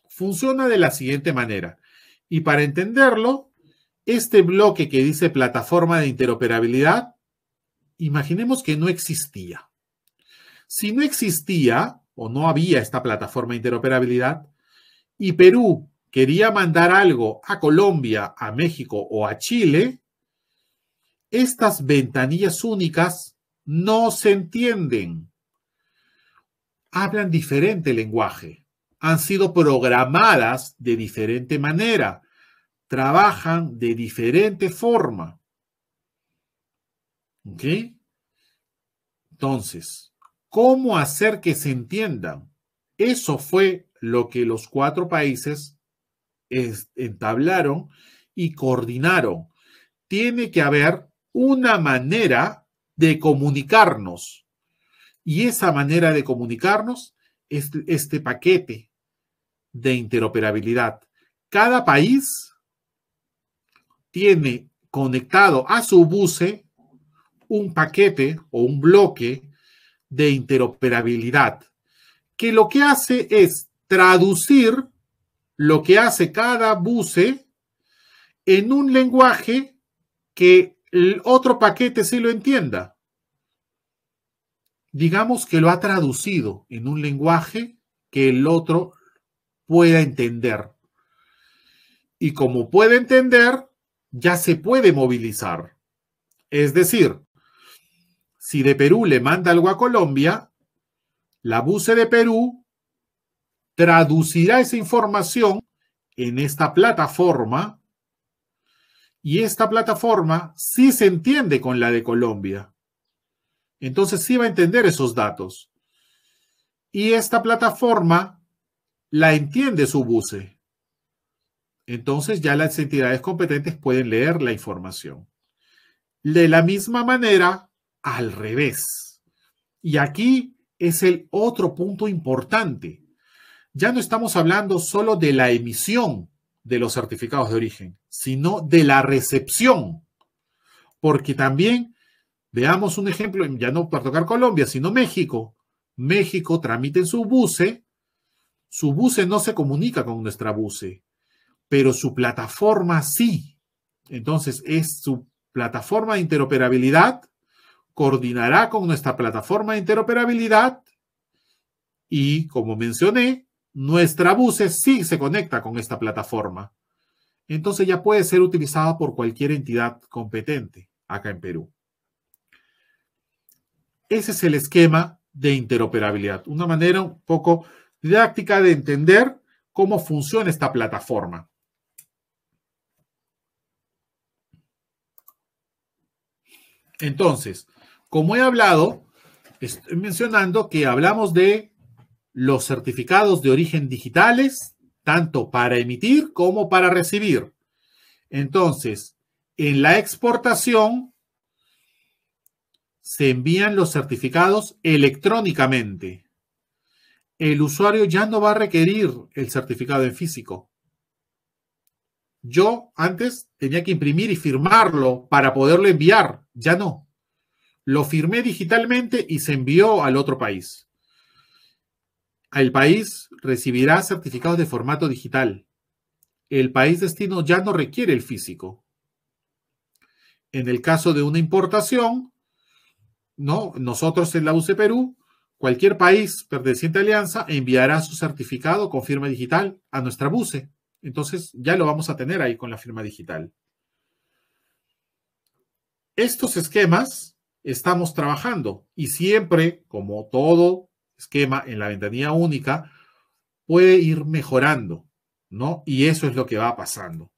Funciona de la siguiente manera. Y para entenderlo, este bloque que dice plataforma de interoperabilidad, imaginemos que no existía. Si no existía o no había esta plataforma de interoperabilidad y Perú quería mandar algo a Colombia, a México o a Chile, estas ventanillas únicas no se entienden. Hablan diferente lenguaje, han sido programadas de diferente manera, trabajan de diferente forma. ¿Ok? Entonces, ¿cómo hacer que se entiendan? Eso fue lo que los cuatro países entablaron y coordinaron. Tiene que haber una manera de comunicarnos. Y esa manera de comunicarnos es este paquete de interoperabilidad. Cada país tiene conectado a su buce un paquete o un bloque de interoperabilidad, que lo que hace es traducir lo que hace cada buce en un lenguaje que el otro paquete si lo entienda. Digamos que lo ha traducido en un lenguaje que el otro pueda entender. Y como puede entender, ya se puede movilizar. Es decir, si de Perú le manda algo a Colombia, la BUCE de Perú traducirá esa información en esta plataforma y esta plataforma sí se entiende con la de Colombia. Entonces sí va a entender esos datos. Y esta plataforma la entiende su buce. Entonces ya las entidades competentes pueden leer la información. De la misma manera, al revés. Y aquí es el otro punto importante. Ya no estamos hablando solo de la emisión, de los certificados de origen, sino de la recepción. Porque también, veamos un ejemplo, ya no para tocar Colombia, sino México. México tramite en su buce, su buce no se comunica con nuestra buce, pero su plataforma sí. Entonces, es su plataforma de interoperabilidad, coordinará con nuestra plataforma de interoperabilidad y, como mencioné, nuestra buce sí se conecta con esta plataforma. Entonces ya puede ser utilizada por cualquier entidad competente acá en Perú. Ese es el esquema de interoperabilidad, una manera un poco didáctica de entender cómo funciona esta plataforma. Entonces, como he hablado, estoy mencionando que hablamos de los certificados de origen digitales, tanto para emitir como para recibir. Entonces, en la exportación se envían los certificados electrónicamente. El usuario ya no va a requerir el certificado en físico. Yo antes tenía que imprimir y firmarlo para poderlo enviar, ya no. Lo firmé digitalmente y se envió al otro país. El país recibirá certificados de formato digital. El país destino ya no requiere el físico. En el caso de una importación, ¿no? nosotros en la UC Perú, cualquier país perteneciente a Alianza enviará su certificado con firma digital a nuestra BUCE. Entonces ya lo vamos a tener ahí con la firma digital. Estos esquemas estamos trabajando y siempre, como todo esquema en la ventanilla única puede ir mejorando, ¿no? Y eso es lo que va pasando.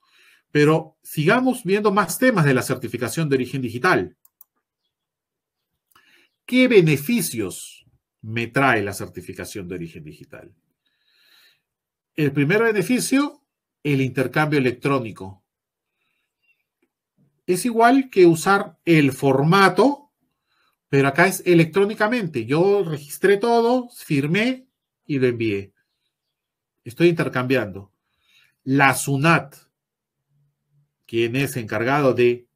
Pero sigamos viendo más temas de la certificación de origen digital. ¿Qué beneficios me trae la certificación de origen digital? El primer beneficio, el intercambio electrónico. Es igual que usar el formato pero acá es electrónicamente. Yo registré todo, firmé y lo envié. Estoy intercambiando. La SUNAT, quien es encargado de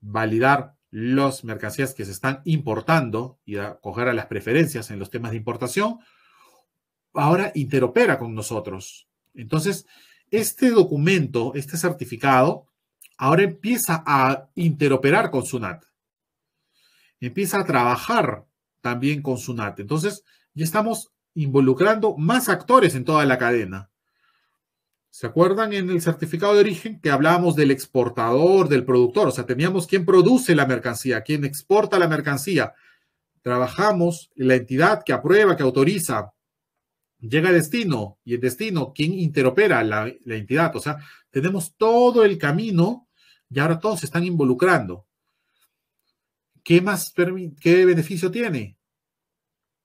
validar las mercancías que se están importando y acoger a las preferencias en los temas de importación, ahora interopera con nosotros. Entonces, este documento, este certificado, ahora empieza a interoperar con SUNAT empieza a trabajar también con Sunat. Entonces, ya estamos involucrando más actores en toda la cadena. ¿Se acuerdan en el certificado de origen que hablábamos del exportador, del productor? O sea, teníamos quién produce la mercancía, quién exporta la mercancía. Trabajamos la entidad que aprueba, que autoriza. Llega a destino y el destino, quién interopera la, la entidad. O sea, tenemos todo el camino y ahora todos se están involucrando. ¿qué más qué beneficio tiene?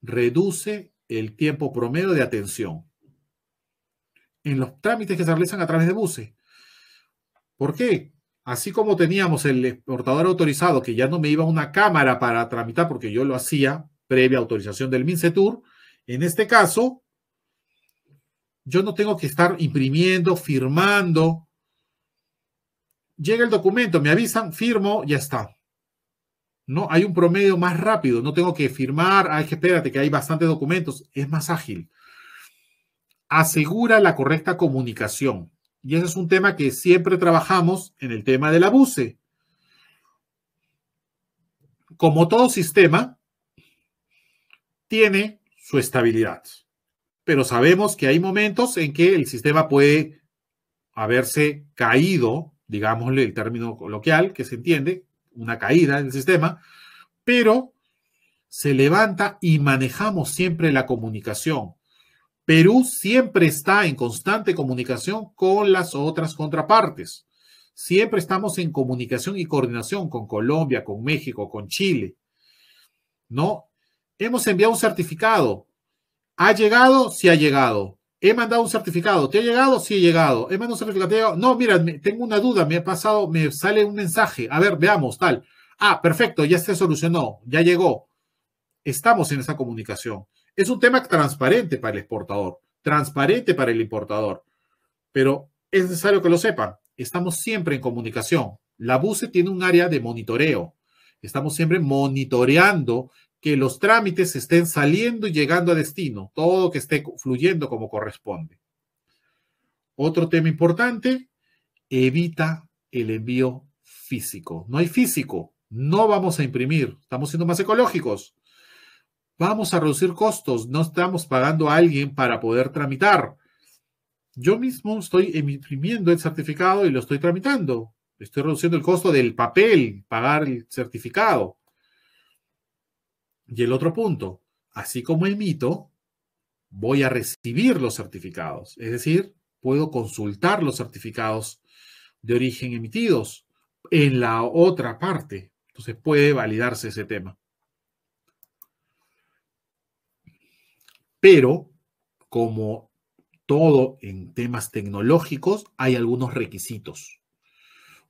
Reduce el tiempo promedio de atención en los trámites que se realizan a través de buses. ¿Por qué? Así como teníamos el exportador autorizado, que ya no me iba una cámara para tramitar, porque yo lo hacía previa autorización del MinCETUR, en este caso, yo no tengo que estar imprimiendo, firmando. Llega el documento, me avisan, firmo, ya está. No, hay un promedio más rápido, no tengo que firmar, hay que espérate que hay bastantes documentos, es más ágil. Asegura la correcta comunicación. Y ese es un tema que siempre trabajamos en el tema del abuse. Como todo sistema, tiene su estabilidad. Pero sabemos que hay momentos en que el sistema puede haberse caído, digámosle el término coloquial que se entiende, una caída en el sistema, pero se levanta y manejamos siempre la comunicación. Perú siempre está en constante comunicación con las otras contrapartes. Siempre estamos en comunicación y coordinación con Colombia, con México, con Chile. ¿No? Hemos enviado un certificado. ¿Ha llegado? Sí ha llegado he mandado un certificado, ¿te ha llegado? Sí, he llegado. He mandado un certificado, No, mira, tengo una duda, me ha pasado, me sale un mensaje. A ver, veamos, tal. Ah, perfecto, ya se solucionó, ya llegó. Estamos en esa comunicación. Es un tema transparente para el exportador, transparente para el importador, pero es necesario que lo sepan. Estamos siempre en comunicación. La BUCE tiene un área de monitoreo. Estamos siempre monitoreando que los trámites estén saliendo y llegando a destino, todo que esté fluyendo como corresponde. Otro tema importante, evita el envío físico. No hay físico, no vamos a imprimir, estamos siendo más ecológicos. Vamos a reducir costos, no estamos pagando a alguien para poder tramitar. Yo mismo estoy imprimiendo el certificado y lo estoy tramitando. Estoy reduciendo el costo del papel, pagar el certificado. Y el otro punto, así como emito, voy a recibir los certificados, es decir, puedo consultar los certificados de origen emitidos en la otra parte. Entonces puede validarse ese tema. Pero, como todo en temas tecnológicos, hay algunos requisitos.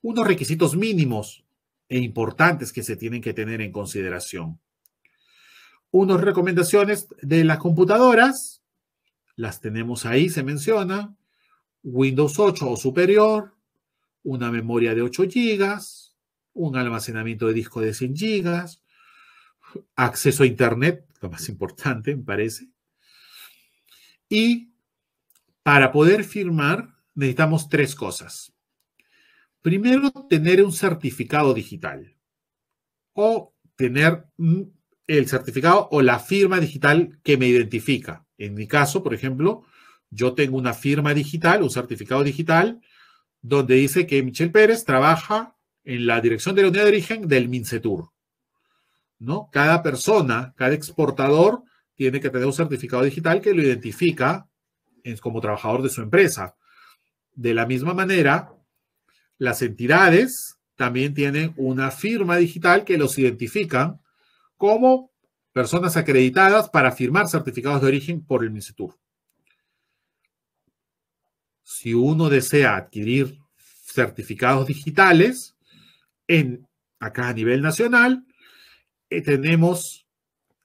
Unos requisitos mínimos e importantes que se tienen que tener en consideración unas recomendaciones de las computadoras, las tenemos ahí, se menciona, Windows 8 o superior, una memoria de 8 GB, un almacenamiento de disco de 100 GB, acceso a Internet, lo más importante, me parece. Y para poder firmar necesitamos tres cosas. Primero, tener un certificado digital o tener el certificado o la firma digital que me identifica. En mi caso, por ejemplo, yo tengo una firma digital, un certificado digital, donde dice que Michelle Pérez trabaja en la dirección de la unidad de origen del MINCETUR. ¿no? Cada persona, cada exportador, tiene que tener un certificado digital que lo identifica como trabajador de su empresa. De la misma manera, las entidades también tienen una firma digital que los identifican como personas acreditadas para firmar certificados de origen por el MINCETUR. Si uno desea adquirir certificados digitales, en, acá a nivel nacional, eh, tenemos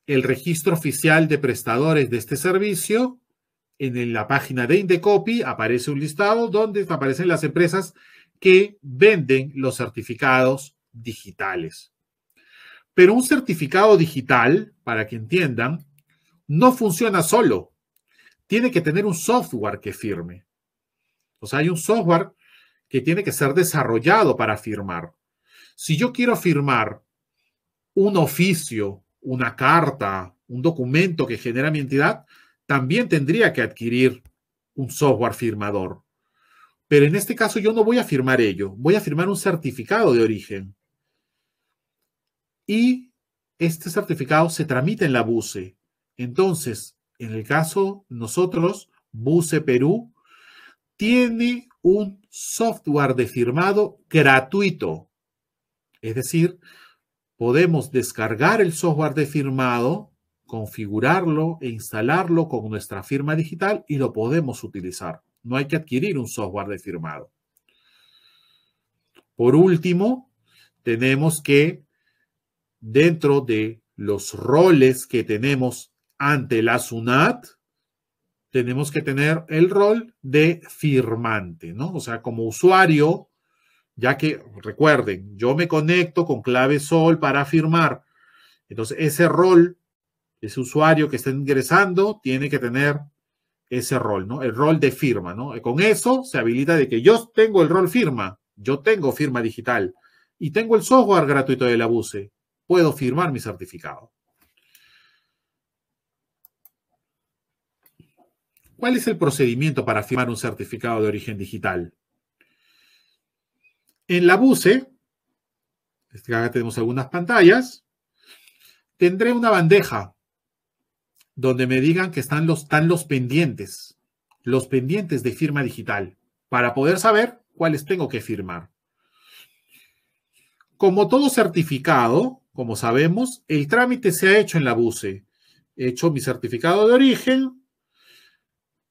el registro oficial de prestadores de este servicio. en la página de Indecopy aparece un listado donde aparecen las empresas que venden los certificados digitales. Pero un certificado digital, para que entiendan, no funciona solo. Tiene que tener un software que firme. O sea, hay un software que tiene que ser desarrollado para firmar. Si yo quiero firmar un oficio, una carta, un documento que genera mi entidad, también tendría que adquirir un software firmador. Pero en este caso yo no voy a firmar ello, voy a firmar un certificado de origen y este certificado se tramita en la BUSE. Entonces, en el caso nosotros, BUSE Perú, tiene un software de firmado gratuito. Es decir, podemos descargar el software de firmado, configurarlo e instalarlo con nuestra firma digital y lo podemos utilizar. No hay que adquirir un software de firmado. Por último, tenemos que dentro de los roles que tenemos ante la SUNAT, tenemos que tener el rol de firmante, ¿no? O sea, como usuario, ya que recuerden, yo me conecto con clave sol para firmar. Entonces, ese rol, ese usuario que está ingresando, tiene que tener ese rol, ¿no? El rol de firma, ¿no? Con eso se habilita de que yo tengo el rol firma, yo tengo firma digital y tengo el software gratuito de la BUSE puedo firmar mi certificado. ¿Cuál es el procedimiento para firmar un certificado de origen digital? En la BUCE, este, acá tenemos algunas pantallas, tendré una bandeja donde me digan que están los pendientes, los pendientes de firma digital, para poder saber cuáles tengo que firmar. Como todo certificado, como sabemos, el trámite se ha hecho en la BUCE. He hecho mi certificado de origen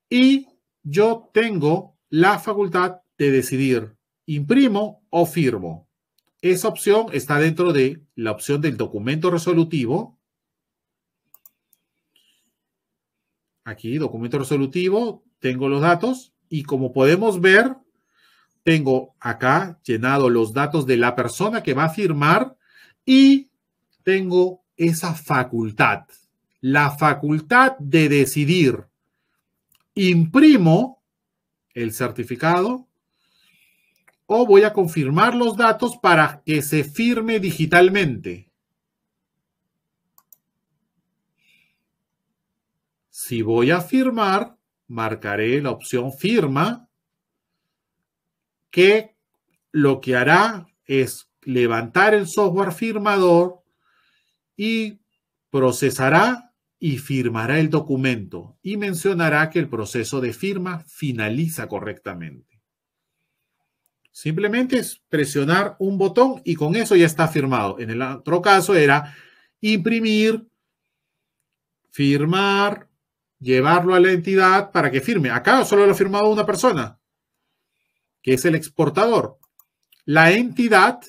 y yo tengo la facultad de decidir, imprimo o firmo. Esa opción está dentro de la opción del documento resolutivo. Aquí, documento resolutivo, tengo los datos y como podemos ver, tengo acá llenado los datos de la persona que va a firmar y tengo esa facultad, la facultad de decidir. Imprimo el certificado o voy a confirmar los datos para que se firme digitalmente. Si voy a firmar, marcaré la opción firma, que lo que hará es levantar el software firmador y procesará y firmará el documento y mencionará que el proceso de firma finaliza correctamente. Simplemente es presionar un botón y con eso ya está firmado. En el otro caso era imprimir, firmar, llevarlo a la entidad para que firme. Acá solo lo ha firmado una persona, que es el exportador. La entidad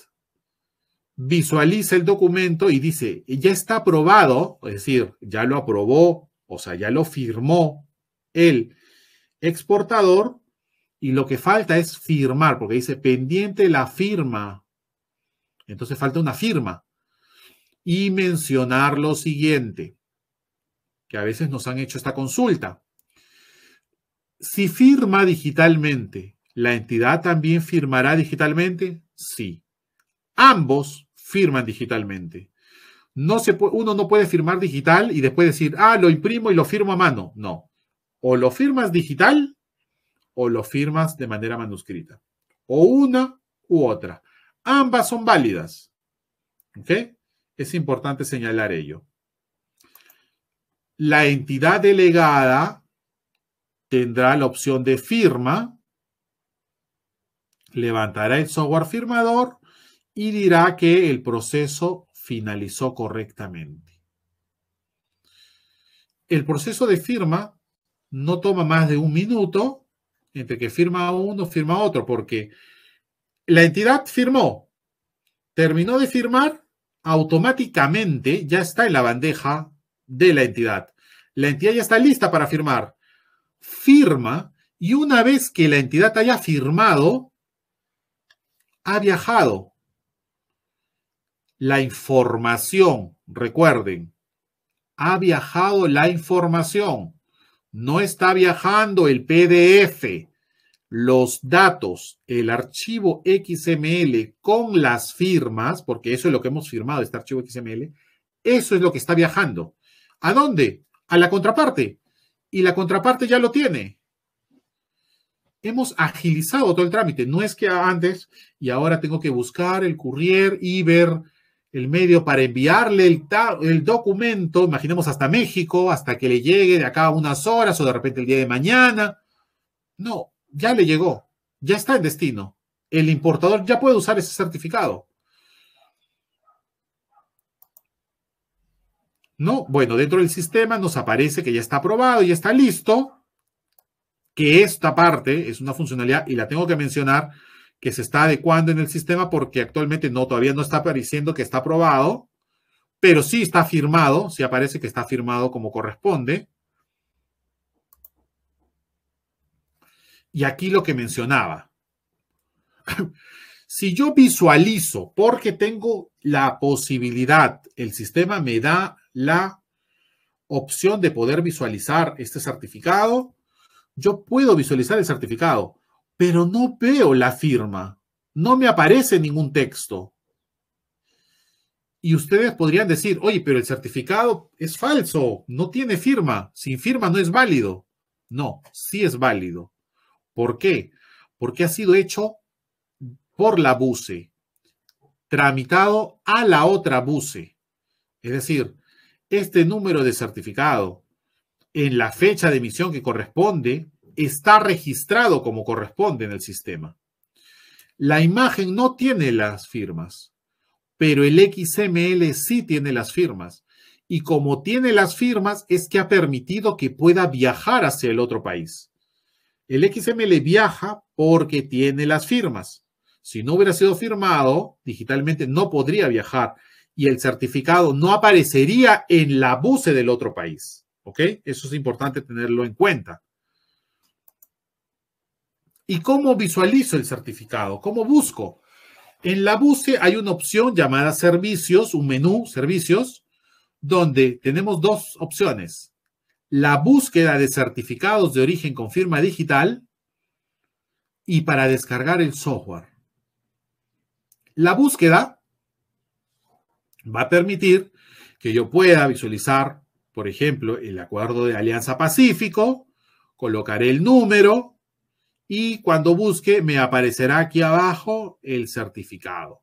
visualiza el documento y dice, ya está aprobado, es decir, ya lo aprobó, o sea, ya lo firmó el exportador y lo que falta es firmar, porque dice pendiente la firma. Entonces falta una firma. Y mencionar lo siguiente, que a veces nos han hecho esta consulta. Si firma digitalmente, ¿la entidad también firmará digitalmente? Sí. Ambos firman digitalmente. No se uno no puede firmar digital y después decir, ah, lo imprimo y lo firmo a mano. No. O lo firmas digital o lo firmas de manera manuscrita. O una u otra. Ambas son válidas. ¿Ok? Es importante señalar ello. La entidad delegada tendrá la opción de firma, levantará el software firmador y dirá que el proceso finalizó correctamente. El proceso de firma no toma más de un minuto entre que firma uno, firma otro, porque la entidad firmó, terminó de firmar, automáticamente ya está en la bandeja de la entidad. La entidad ya está lista para firmar. Firma y una vez que la entidad haya firmado, ha viajado la información, recuerden, ha viajado la información, no está viajando el PDF, los datos, el archivo XML con las firmas, porque eso es lo que hemos firmado, este archivo XML, eso es lo que está viajando. ¿A dónde? A la contraparte. Y la contraparte ya lo tiene. Hemos agilizado todo el trámite. No es que antes y ahora tengo que buscar el courier y ver el medio para enviarle el, el, documento, imaginemos hasta México, hasta que le llegue de acá a unas horas o de repente el día de mañana. No, ya le llegó, ya está en destino. El importador ya puede usar ese certificado. No, bueno, dentro del sistema nos aparece que ya está aprobado, y está listo, que esta parte es una funcionalidad y la tengo que mencionar que se está adecuando en el sistema porque actualmente no, todavía no está apareciendo que está aprobado, pero sí está firmado, sí aparece que está firmado como corresponde. Y aquí lo que mencionaba. si yo visualizo, porque tengo la posibilidad, el sistema me da la opción de poder visualizar este certificado, yo puedo visualizar el certificado pero no veo la firma, no me aparece ningún texto. Y ustedes podrían decir, oye, pero el certificado es falso, no tiene firma, sin firma no es válido. No, sí es válido. ¿Por qué? Porque ha sido hecho por la BUCE, tramitado a la otra BUCE. Es decir, este número de certificado en la fecha de emisión que corresponde está registrado como corresponde en el sistema. La imagen no tiene las firmas, pero el XML sí tiene las firmas. Y como tiene las firmas, es que ha permitido que pueda viajar hacia el otro país. El XML viaja porque tiene las firmas. Si no hubiera sido firmado digitalmente, no podría viajar y el certificado no aparecería en la buce del otro país. ¿Ok? Eso es importante tenerlo en cuenta. ¿Y cómo visualizo el certificado? ¿Cómo busco? En la búsqueda hay una opción llamada servicios, un menú, servicios, donde tenemos dos opciones. La búsqueda de certificados de origen con firma digital y para descargar el software. La búsqueda va a permitir que yo pueda visualizar, por ejemplo, el acuerdo de Alianza Pacífico, colocaré el número, y cuando busque me aparecerá aquí abajo el certificado.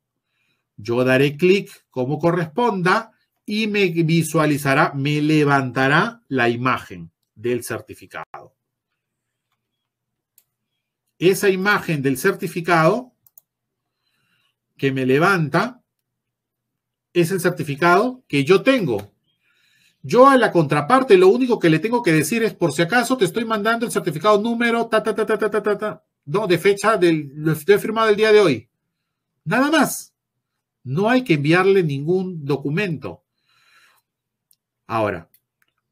Yo daré clic como corresponda y me visualizará, me levantará la imagen del certificado. Esa imagen del certificado que me levanta es el certificado que yo tengo yo a la contraparte lo único que le tengo que decir es, por si acaso te estoy mandando el certificado número, ta, ta, ta, ta, ta, ta, ta, no, de fecha del, lo estoy firmado el día de hoy. Nada más. No hay que enviarle ningún documento. Ahora,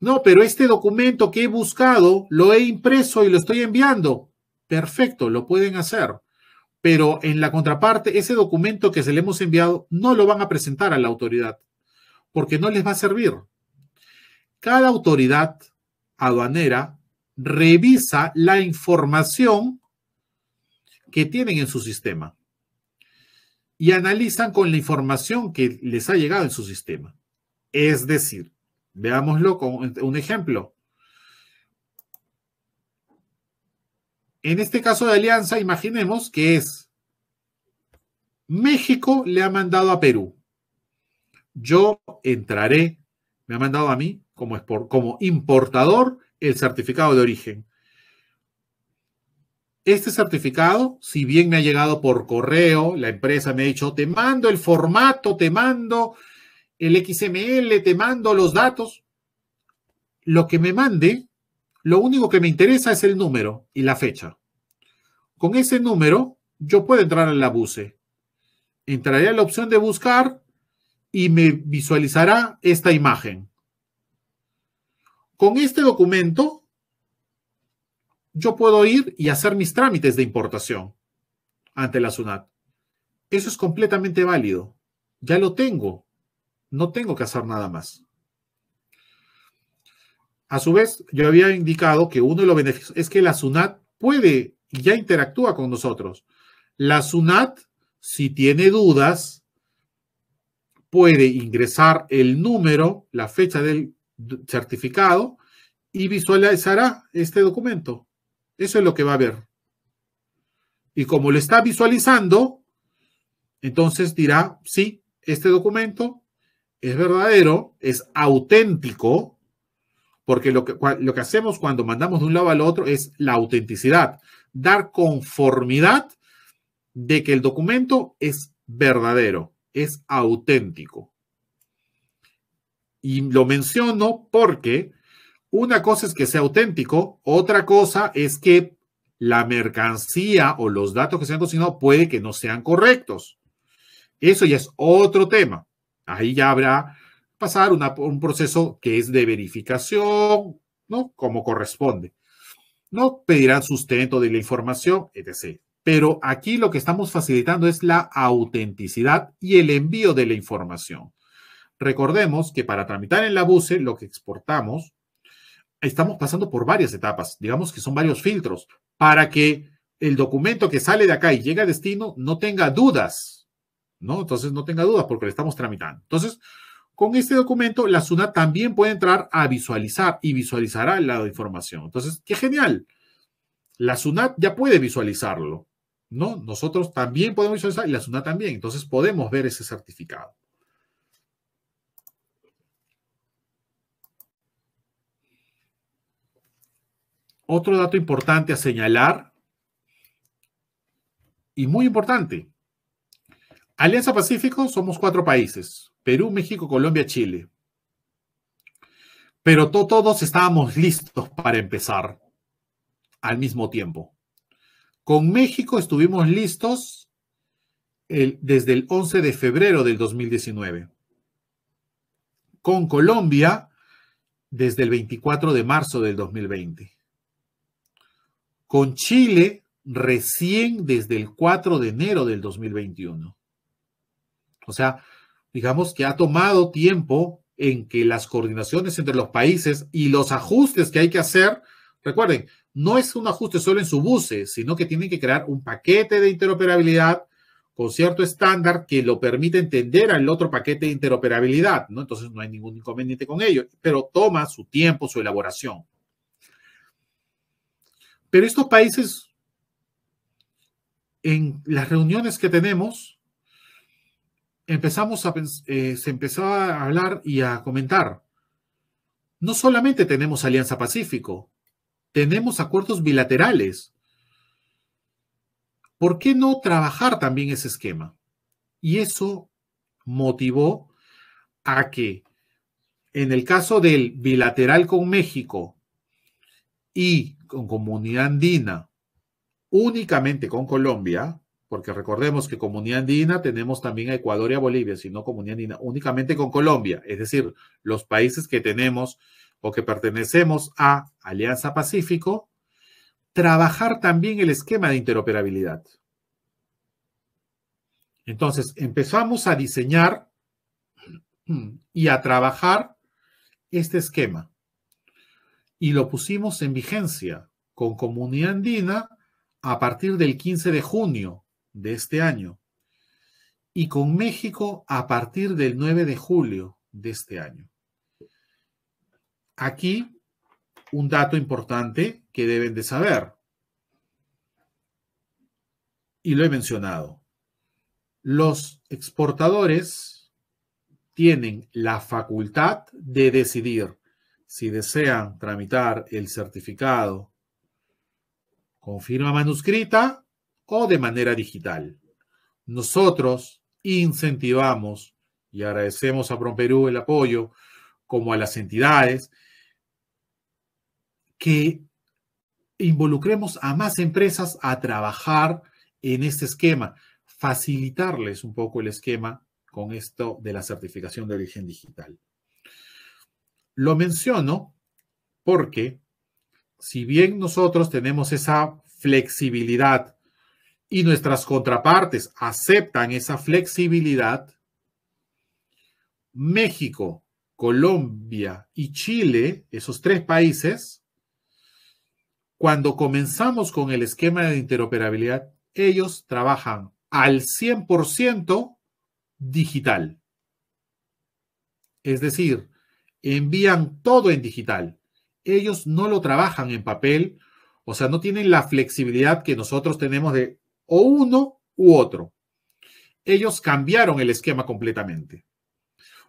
no, pero este documento que he buscado, lo he impreso y lo estoy enviando. Perfecto, lo pueden hacer. Pero en la contraparte, ese documento que se le hemos enviado no lo van a presentar a la autoridad porque no les va a servir cada autoridad aduanera revisa la información que tienen en su sistema y analizan con la información que les ha llegado en su sistema. Es decir, veámoslo con un ejemplo. En este caso de alianza, imaginemos que es México le ha mandado a Perú. Yo entraré, me ha mandado a mí, como, importador el certificado de origen. Este certificado, si bien me ha llegado por correo, la empresa me ha dicho, te mando el formato, te mando el XML, te mando los datos. Lo que me mande, lo único que me interesa es el número y la fecha. Con ese número, yo puedo entrar en la BUCE. Entraré a la opción de buscar y me visualizará esta imagen. Con este documento, yo puedo ir y hacer mis trámites de importación ante la SUNAT. Eso es completamente válido. Ya lo tengo. No tengo que hacer nada más. A su vez, yo había indicado que uno de los beneficios es que la SUNAT puede y ya interactúa con nosotros. La SUNAT, si tiene dudas, puede ingresar el número, la fecha del certificado y visualizará este documento. Eso es lo que va a ver. Y como lo está visualizando, entonces dirá, sí, este documento es verdadero, es auténtico, porque lo que, lo que hacemos cuando mandamos de un lado al otro es la autenticidad, dar conformidad de que el documento es verdadero, es auténtico. Y lo menciono porque una cosa es que sea auténtico, otra cosa es que la mercancía o los datos que se han cocinado puede que no sean correctos. Eso ya es otro tema. Ahí ya habrá pasar un proceso que es de verificación, ¿no? Como corresponde. No pedirán sustento de la información, etc. Pero aquí lo que estamos facilitando es la autenticidad y el envío de la información. Recordemos que para tramitar en la BUSE lo que exportamos, estamos pasando por varias etapas, digamos que son varios filtros, para que el documento que sale de acá y llega a destino no tenga dudas, ¿no? Entonces no tenga dudas porque lo estamos tramitando. Entonces, con este documento, la SUNAT también puede entrar a visualizar y visualizará la información. Entonces, qué genial. La SUNAT ya puede visualizarlo, ¿no? Nosotros también podemos visualizar y la SUNAT también. Entonces, podemos ver ese certificado. Otro dato importante a señalar, y muy importante, Alianza Pacífico somos cuatro países, Perú, México, Colombia, Chile. Pero todos estábamos listos para empezar al mismo tiempo. Con México estuvimos listos desde el 11 de febrero del 2019. Con Colombia desde el 24 de marzo del 2020 con Chile recién desde el 4 de enero del 2021. O sea, digamos que ha tomado tiempo en que las coordinaciones entre los países y los ajustes que hay que hacer, recuerden, no es un ajuste solo en su buce, sino que tienen que crear un paquete de interoperabilidad con cierto estándar que lo permite entender al otro paquete de interoperabilidad, ¿no? Entonces no hay ningún inconveniente con ello, pero toma su tiempo, su elaboración. Pero estos países, en las reuniones que tenemos, empezamos a, eh, se empezaba a hablar y a comentar. No solamente tenemos Alianza Pacífico, tenemos acuerdos bilaterales. ¿Por qué no trabajar también ese esquema? Y eso motivó a que en el caso del bilateral con México y con comunidad andina, únicamente con Colombia, porque recordemos que comunidad andina tenemos también a Ecuador y a Bolivia, sino comunidad andina únicamente con Colombia, es decir, los países que tenemos o que pertenecemos a Alianza Pacífico, trabajar también el esquema de interoperabilidad. Entonces, empezamos a diseñar y a trabajar este esquema y lo pusimos en vigencia con Comunidad Andina a partir del 15 de junio de este año y con México a partir del 9 de julio de este año. Aquí un dato importante que deben de saber y lo he mencionado. Los exportadores tienen la facultad de decidir si desean tramitar el certificado con firma manuscrita o de manera digital. Nosotros incentivamos y agradecemos a PromPerú el apoyo, como a las entidades, que involucremos a más empresas a trabajar en este esquema, facilitarles un poco el esquema con esto de la certificación de origen digital. Lo menciono porque si bien nosotros tenemos esa flexibilidad y nuestras contrapartes aceptan esa flexibilidad, México, Colombia y Chile, esos tres países, cuando comenzamos con el esquema de interoperabilidad, ellos trabajan al 100% digital. Es decir, envían todo en digital. Ellos no lo trabajan en papel, o sea, no tienen la flexibilidad que nosotros tenemos de o uno u otro. Ellos cambiaron el esquema completamente.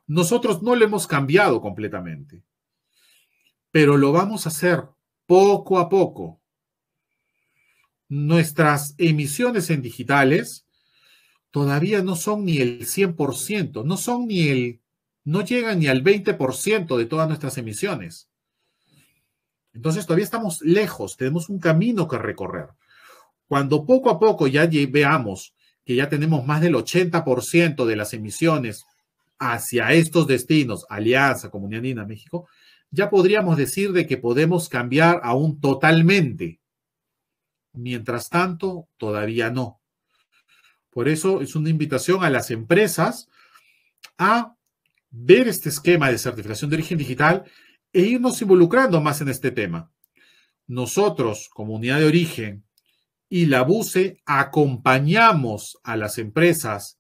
Nosotros no lo hemos cambiado completamente, pero lo vamos a hacer poco a poco. Nuestras emisiones en digitales todavía no son ni el 100%, no son ni el no llegan ni al 20% de todas nuestras emisiones. Entonces todavía estamos lejos, tenemos un camino que recorrer. Cuando poco a poco ya veamos que ya tenemos más del 80% de las emisiones hacia estos destinos, Alianza, Comunidad Andina, México, ya podríamos decir de que podemos cambiar aún totalmente. Mientras tanto, todavía no. Por eso es una invitación a las empresas a ver este esquema de certificación de origen digital e irnos involucrando más en este tema. Nosotros, comunidad de origen y la BUSE, acompañamos a las empresas,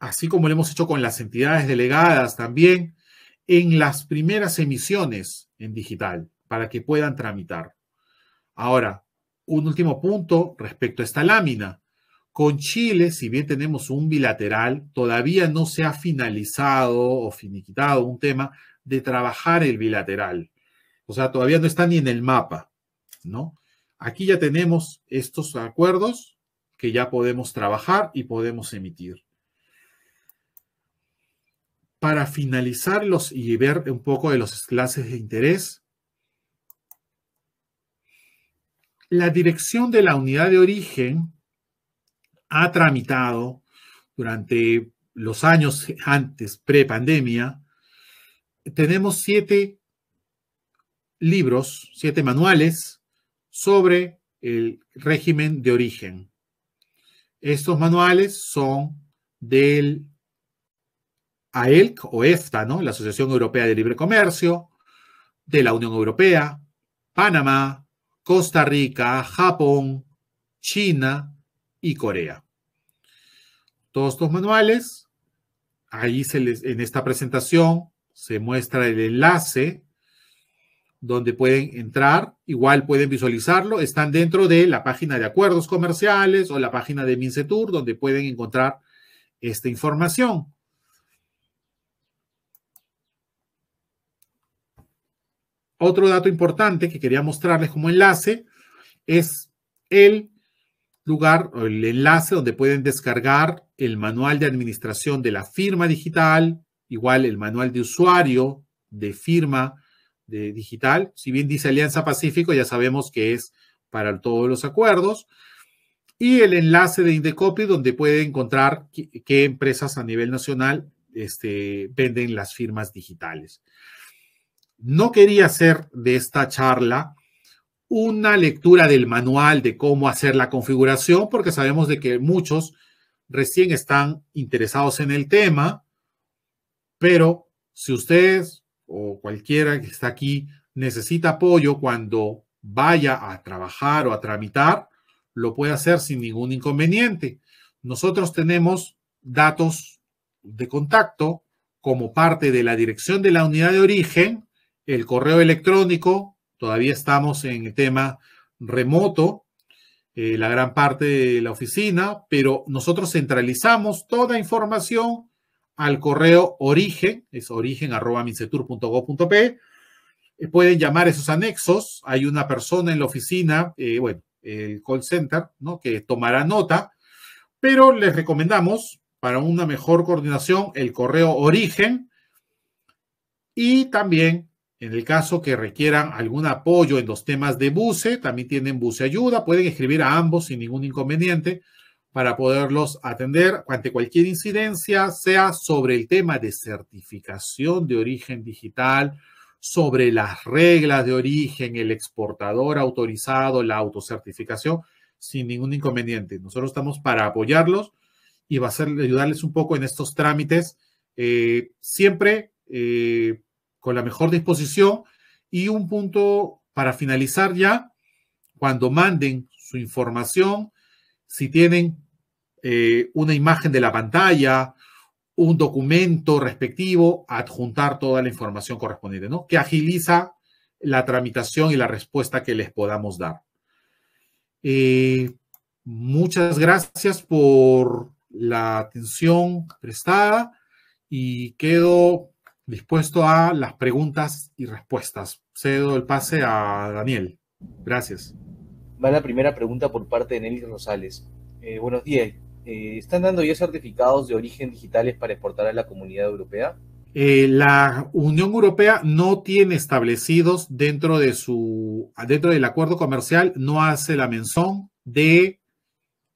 así como lo hemos hecho con las entidades delegadas también, en las primeras emisiones en digital para que puedan tramitar. Ahora, un último punto respecto a esta lámina. Con Chile, si bien tenemos un bilateral, todavía no se ha finalizado o finiquitado un tema de trabajar el bilateral. O sea, todavía no está ni en el mapa, ¿no? Aquí ya tenemos estos acuerdos que ya podemos trabajar y podemos emitir. Para finalizarlos y ver un poco de los clases de interés, la dirección de la unidad de origen ha tramitado durante los años antes, pre-pandemia, tenemos siete libros, siete manuales sobre el régimen de origen. Estos manuales son del AELC o EFTA, ¿no? la Asociación Europea de Libre Comercio, de la Unión Europea, Panamá, Costa Rica, Japón, China, y Corea. Todos estos manuales, ahí se les, en esta presentación se muestra el enlace donde pueden entrar, igual pueden visualizarlo, están dentro de la página de acuerdos comerciales o la página de Tour. donde pueden encontrar esta información. Otro dato importante que quería mostrarles como enlace es el lugar, el enlace donde pueden descargar el manual de administración de la firma digital, igual el manual de usuario de firma de digital. Si bien dice Alianza Pacífico, ya sabemos que es para todos los acuerdos. Y el enlace de Indecopy, donde pueden encontrar qué empresas a nivel nacional este, venden las firmas digitales. No quería hacer de esta charla una lectura del manual de cómo hacer la configuración, porque sabemos de que muchos recién están interesados en el tema, pero si ustedes o cualquiera que está aquí necesita apoyo cuando vaya a trabajar o a tramitar, lo puede hacer sin ningún inconveniente. Nosotros tenemos datos de contacto como parte de la dirección de la unidad de origen, el correo electrónico, Todavía estamos en el tema remoto, eh, la gran parte de la oficina, pero nosotros centralizamos toda información al correo origen, es origen eh, pueden llamar esos anexos. Hay una persona en la oficina, eh, bueno, el call center, ¿no? Que tomará nota, pero les recomendamos para una mejor coordinación el correo origen y también en el caso que requieran algún apoyo en los temas de buce, también tienen buce ayuda, pueden escribir a ambos sin ningún inconveniente para poderlos atender ante cualquier incidencia, sea sobre el tema de certificación de origen digital, sobre las reglas de origen, el exportador autorizado, la autocertificación, sin ningún inconveniente. Nosotros estamos para apoyarlos y va a ser ayudarles un poco en estos trámites, eh, siempre eh, con la mejor disposición. Y un punto para finalizar ya, cuando manden su información, si tienen eh, una imagen de la pantalla, un documento respectivo, adjuntar toda la información correspondiente, ¿no? Que agiliza la tramitación y la respuesta que les podamos dar. Eh, muchas gracias por la atención prestada y quedo dispuesto a las preguntas y respuestas. Cedo el pase a Daniel. Gracias. Va la primera pregunta por parte de Nelly Rosales. Eh, buenos días. Eh, ¿Están dando ya certificados de origen digitales para exportar a la comunidad europea? Eh, la Unión Europea no tiene establecidos dentro de su dentro del acuerdo comercial, no hace la mención de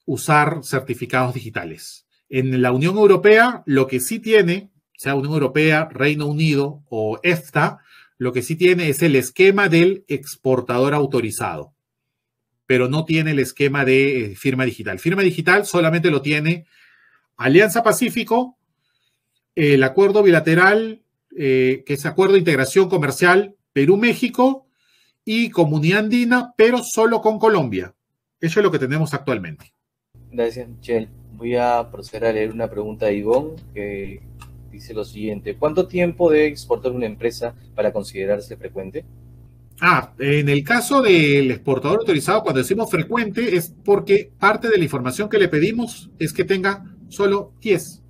usar certificados digitales. En la Unión Europea, lo que sí tiene sea Unión Europea, Reino Unido o EFTA, lo que sí tiene es el esquema del exportador autorizado, pero no tiene el esquema de eh, firma digital. Firma digital solamente lo tiene Alianza Pacífico, el acuerdo bilateral, eh, que es acuerdo de integración comercial Perú-México y Comunidad Andina, pero solo con Colombia. Eso es lo que tenemos actualmente. Gracias, Michelle. Voy a proceder a leer una pregunta de Ivonne, que dice lo siguiente, ¿cuánto tiempo debe exportar una empresa para considerarse frecuente? Ah, en el caso del exportador autorizado, cuando decimos frecuente es porque parte de la información que le pedimos es que tenga solo 10.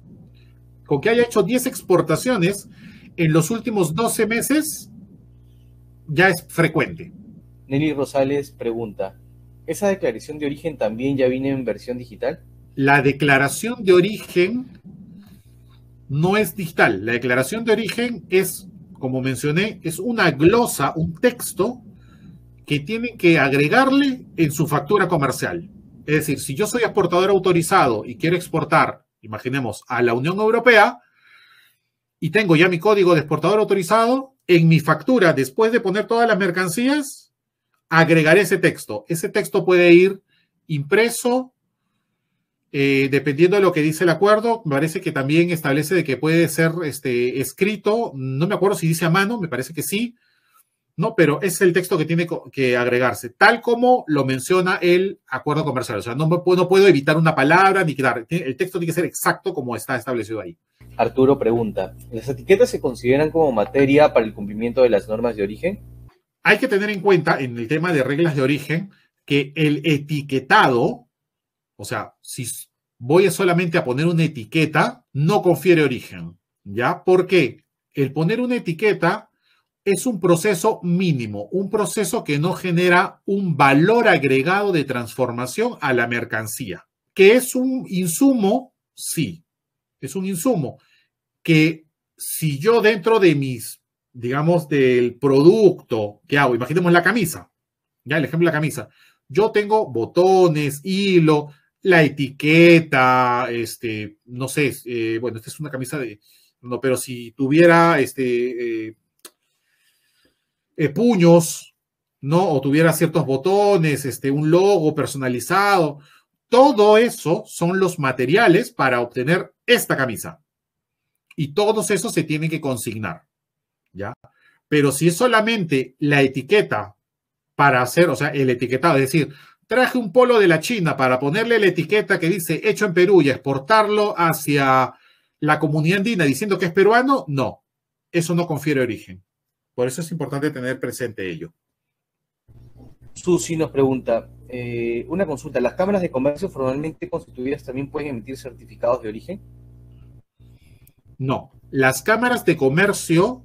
Con que haya hecho 10 exportaciones en los últimos 12 meses, ya es frecuente. Nelly Rosales pregunta, ¿esa declaración de origen también ya viene en versión digital? La declaración de origen no es digital. La declaración de origen es, como mencioné, es una glosa, un texto que tienen que agregarle en su factura comercial. Es decir, si yo soy exportador autorizado y quiero exportar, imaginemos, a la Unión Europea y tengo ya mi código de exportador autorizado, en mi factura, después de poner todas las mercancías, agregaré ese texto. Ese texto puede ir impreso eh, dependiendo de lo que dice el acuerdo, me parece que también establece de que puede ser este, escrito, no me acuerdo si dice a mano, me parece que sí, ¿no? Pero es el texto que tiene que agregarse, tal como lo menciona el acuerdo comercial. O sea, no, puedo, no puedo evitar una palabra ni quedar. El texto tiene que ser exacto como está establecido ahí. Arturo pregunta, ¿las etiquetas se consideran como materia para el cumplimiento de las normas de origen? Hay que tener en cuenta en el tema de reglas de origen que el etiquetado, o sea, si voy solamente a poner una etiqueta, no confiere origen, ¿ya? Porque el poner una etiqueta es un proceso mínimo, un proceso que no genera un valor agregado de transformación a la mercancía, que es un insumo, sí, es un insumo, que si yo dentro de mis, digamos, del producto que hago, imaginemos la camisa, ya el ejemplo de la camisa, yo tengo botones, hilo, la etiqueta, este, no sé, eh, bueno, esta es una camisa de, no, pero si tuviera, este, eh, eh, puños, ¿no? O tuviera ciertos botones, este, un logo personalizado, todo eso son los materiales para obtener esta camisa. Y todos esos se tienen que consignar, ¿ya? Pero si es solamente la etiqueta para hacer, o sea, el etiquetado, es decir, traje un polo de la China para ponerle la etiqueta que dice hecho en Perú y exportarlo hacia la comunidad andina diciendo que es peruano, no, eso no confiere origen. Por eso es importante tener presente ello. Susi nos pregunta, eh, una consulta, ¿las cámaras de comercio formalmente constituidas también pueden emitir certificados de origen? No, las cámaras de comercio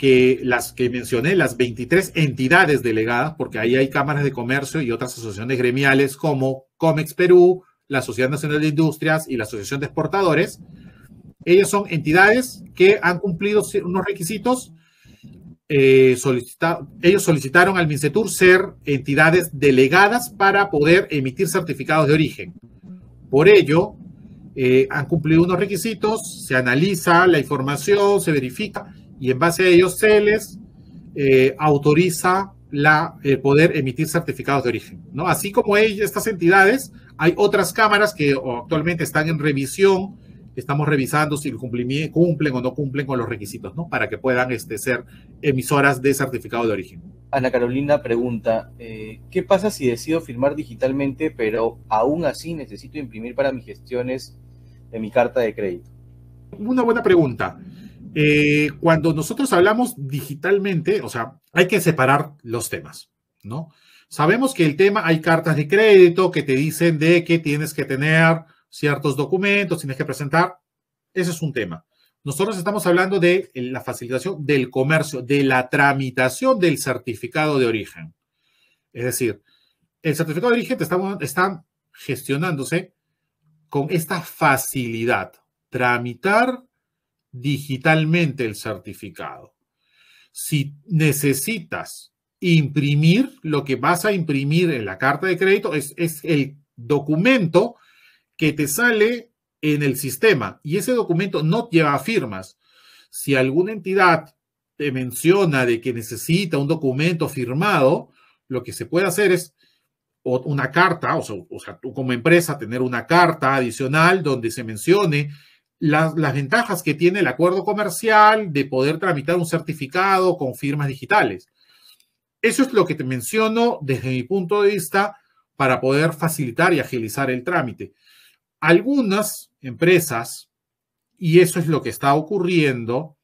que las que mencioné, las 23 entidades delegadas, porque ahí hay cámaras de comercio y otras asociaciones gremiales como COMEX Perú, la Sociedad Nacional de Industrias y la Asociación de Exportadores, ellas son entidades que han cumplido unos requisitos. Eh, ellos solicitaron al MINCETUR ser entidades delegadas para poder emitir certificados de origen. Por ello, eh, han cumplido unos requisitos, se analiza la información, se verifica y en base a ellos se les eh, autoriza la, eh, poder emitir certificados de origen. ¿no? Así como hay estas entidades, hay otras cámaras que actualmente están en revisión, estamos revisando si cumplen o no cumplen con los requisitos ¿no? para que puedan este, ser emisoras de certificado de origen. Ana Carolina pregunta, eh, ¿qué pasa si decido firmar digitalmente, pero aún así necesito imprimir para mis gestiones de mi carta de crédito? Una buena pregunta. Eh, cuando nosotros hablamos digitalmente, o sea, hay que separar los temas, ¿no? Sabemos que el tema, hay cartas de crédito que te dicen de que tienes que tener ciertos documentos, tienes que presentar, ese es un tema. Nosotros estamos hablando de la facilitación del comercio, de la tramitación del certificado de origen. Es decir, el certificado de origen está gestionándose con esta facilidad, tramitar digitalmente el certificado. Si necesitas imprimir, lo que vas a imprimir en la carta de crédito es, el documento que te sale en el sistema y ese documento no lleva firmas. Si alguna entidad te menciona de que necesita un documento firmado, lo que se puede hacer es una carta, o o sea, tú como empresa tener una carta adicional donde se mencione las, ventajas que tiene el acuerdo comercial de poder tramitar un certificado con firmas digitales. Eso es lo que te menciono desde mi punto de vista para poder facilitar y agilizar el trámite. Algunas empresas, y eso es lo que está ocurriendo,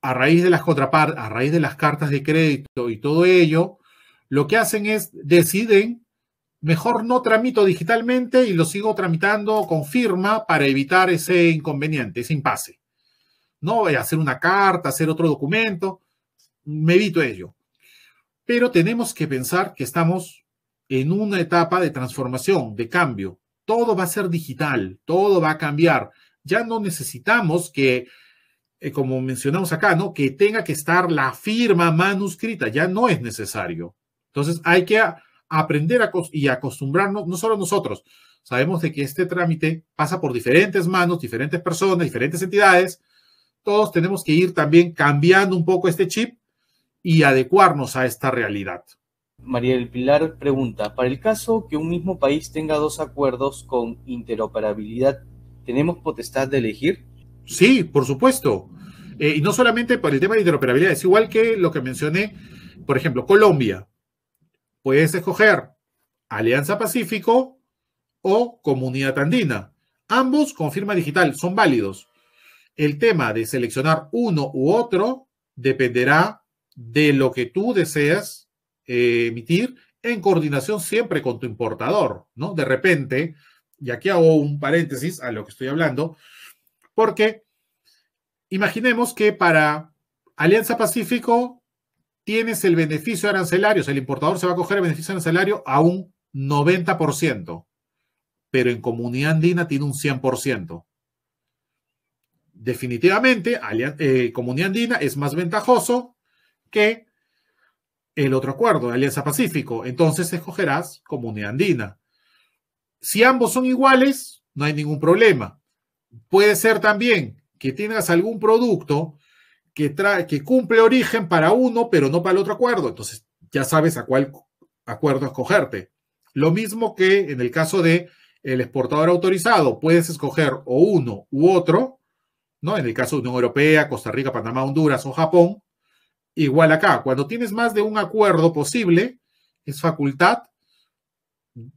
a raíz de las contrapartes, a raíz de las cartas de crédito y todo ello, lo que hacen es deciden mejor no tramito digitalmente y lo sigo tramitando con firma para evitar ese inconveniente, ese impasse. No voy eh, a hacer una carta, hacer otro documento, me evito ello. Pero tenemos que pensar que estamos en una etapa de transformación, de cambio. Todo va a ser digital, todo va a cambiar. Ya no necesitamos que, eh, como mencionamos acá, ¿no? que tenga que estar la firma manuscrita, ya no es necesario. Entonces hay que aprender a y acostumbrarnos, no solo nosotros, sabemos de que este trámite pasa por diferentes manos, diferentes personas, diferentes entidades. Todos tenemos que ir también cambiando un poco este chip y adecuarnos a esta realidad. María del Pilar pregunta, para el caso que un mismo país tenga dos acuerdos con interoperabilidad, ¿tenemos potestad de elegir? Sí, por supuesto. Eh, y no solamente para el tema de interoperabilidad, es igual que lo que mencioné, por ejemplo, Colombia. Puedes escoger Alianza Pacífico o Comunidad Andina. Ambos con firma digital son válidos. El tema de seleccionar uno u otro dependerá de lo que tú deseas eh, emitir en coordinación siempre con tu importador, ¿no? De repente, y aquí hago un paréntesis a lo que estoy hablando, porque imaginemos que para Alianza Pacífico tienes el beneficio arancelario, el importador se va a coger el beneficio arancelario a un 90%, pero en comunidad andina tiene un 100%. Definitivamente, eh, comunidad andina es más ventajoso que el otro acuerdo, Alianza Pacífico. Entonces escogerás comunidad andina. Si ambos son iguales, no hay ningún problema. Puede ser también que tengas algún producto que, trae, que cumple origen para uno, pero no para el otro acuerdo. Entonces, ya sabes a cuál acuerdo escogerte. Lo mismo que en el caso de el exportador autorizado, puedes escoger o uno u otro, ¿no? En el caso de Unión Europea, Costa Rica, Panamá, Honduras o Japón, igual acá, cuando tienes más de un acuerdo posible, es facultad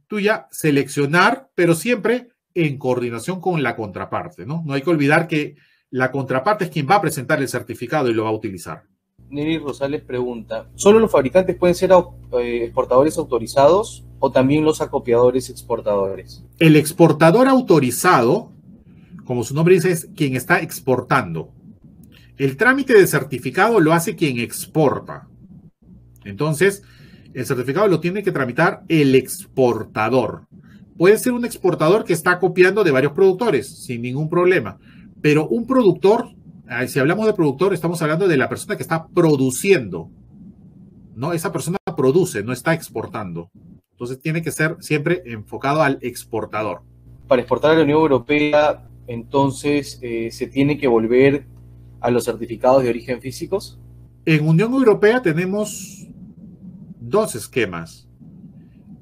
tuya seleccionar, pero siempre en coordinación con la contraparte, ¿no? No hay que olvidar que la contraparte es quien va a presentar el certificado y lo va a utilizar. Neri Rosales pregunta, ¿solo los fabricantes pueden ser eh, exportadores autorizados o también los acopiadores exportadores? El exportador autorizado, como su nombre dice, es quien está exportando. El trámite de certificado lo hace quien exporta. Entonces, el certificado lo tiene que tramitar el exportador. Puede ser un exportador que está copiando de varios productores, sin ningún problema pero un productor, ah, si hablamos de productor, estamos hablando de la persona que está produciendo. ¿no? Esa persona produce, no está exportando. Entonces tiene que ser siempre enfocado al exportador. Para exportar a la Unión Europea, entonces eh, se tiene que volver a los certificados de origen físicos. En Unión Europea tenemos dos esquemas.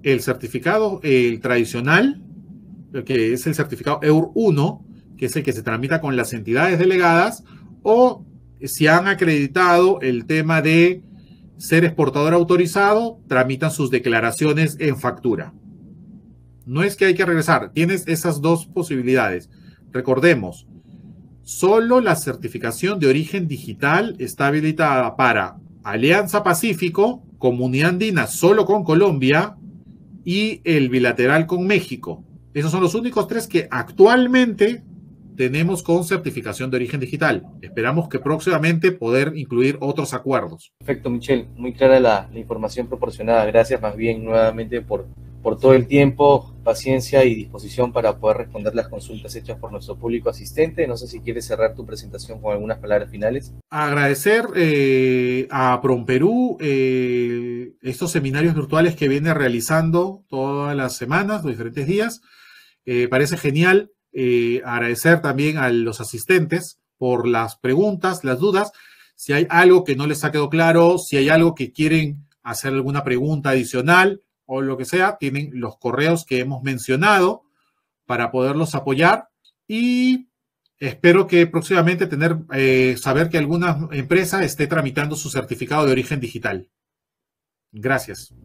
El certificado, el tradicional, que es el certificado EUR 1, que es el que se tramita con las entidades delegadas, o si han acreditado el tema de ser exportador autorizado, tramitan sus declaraciones en factura. No es que hay que regresar, tienes esas dos posibilidades. Recordemos, solo la certificación de origen digital está habilitada para Alianza Pacífico, Comunidad Andina solo con Colombia y el bilateral con México. Esos son los únicos tres que actualmente tenemos con certificación de origen digital. Esperamos que próximamente poder incluir otros acuerdos. Perfecto, Michelle. Muy clara la, información proporcionada. Gracias más bien nuevamente por, por todo el tiempo, paciencia y disposición para poder responder las consultas hechas por nuestro público asistente. No sé si quieres cerrar tu presentación con algunas palabras finales. Agradecer eh, a PromPerú eh, estos seminarios virtuales que viene realizando todas las semanas, los diferentes días. Eh, parece genial eh, agradecer también a los asistentes por las preguntas, las dudas. Si hay algo que no les ha quedado claro, si hay algo que quieren hacer alguna pregunta adicional o lo que sea, tienen los correos que hemos mencionado para poderlos apoyar y espero que próximamente tener eh, saber que alguna empresa esté tramitando su certificado de origen digital. Gracias.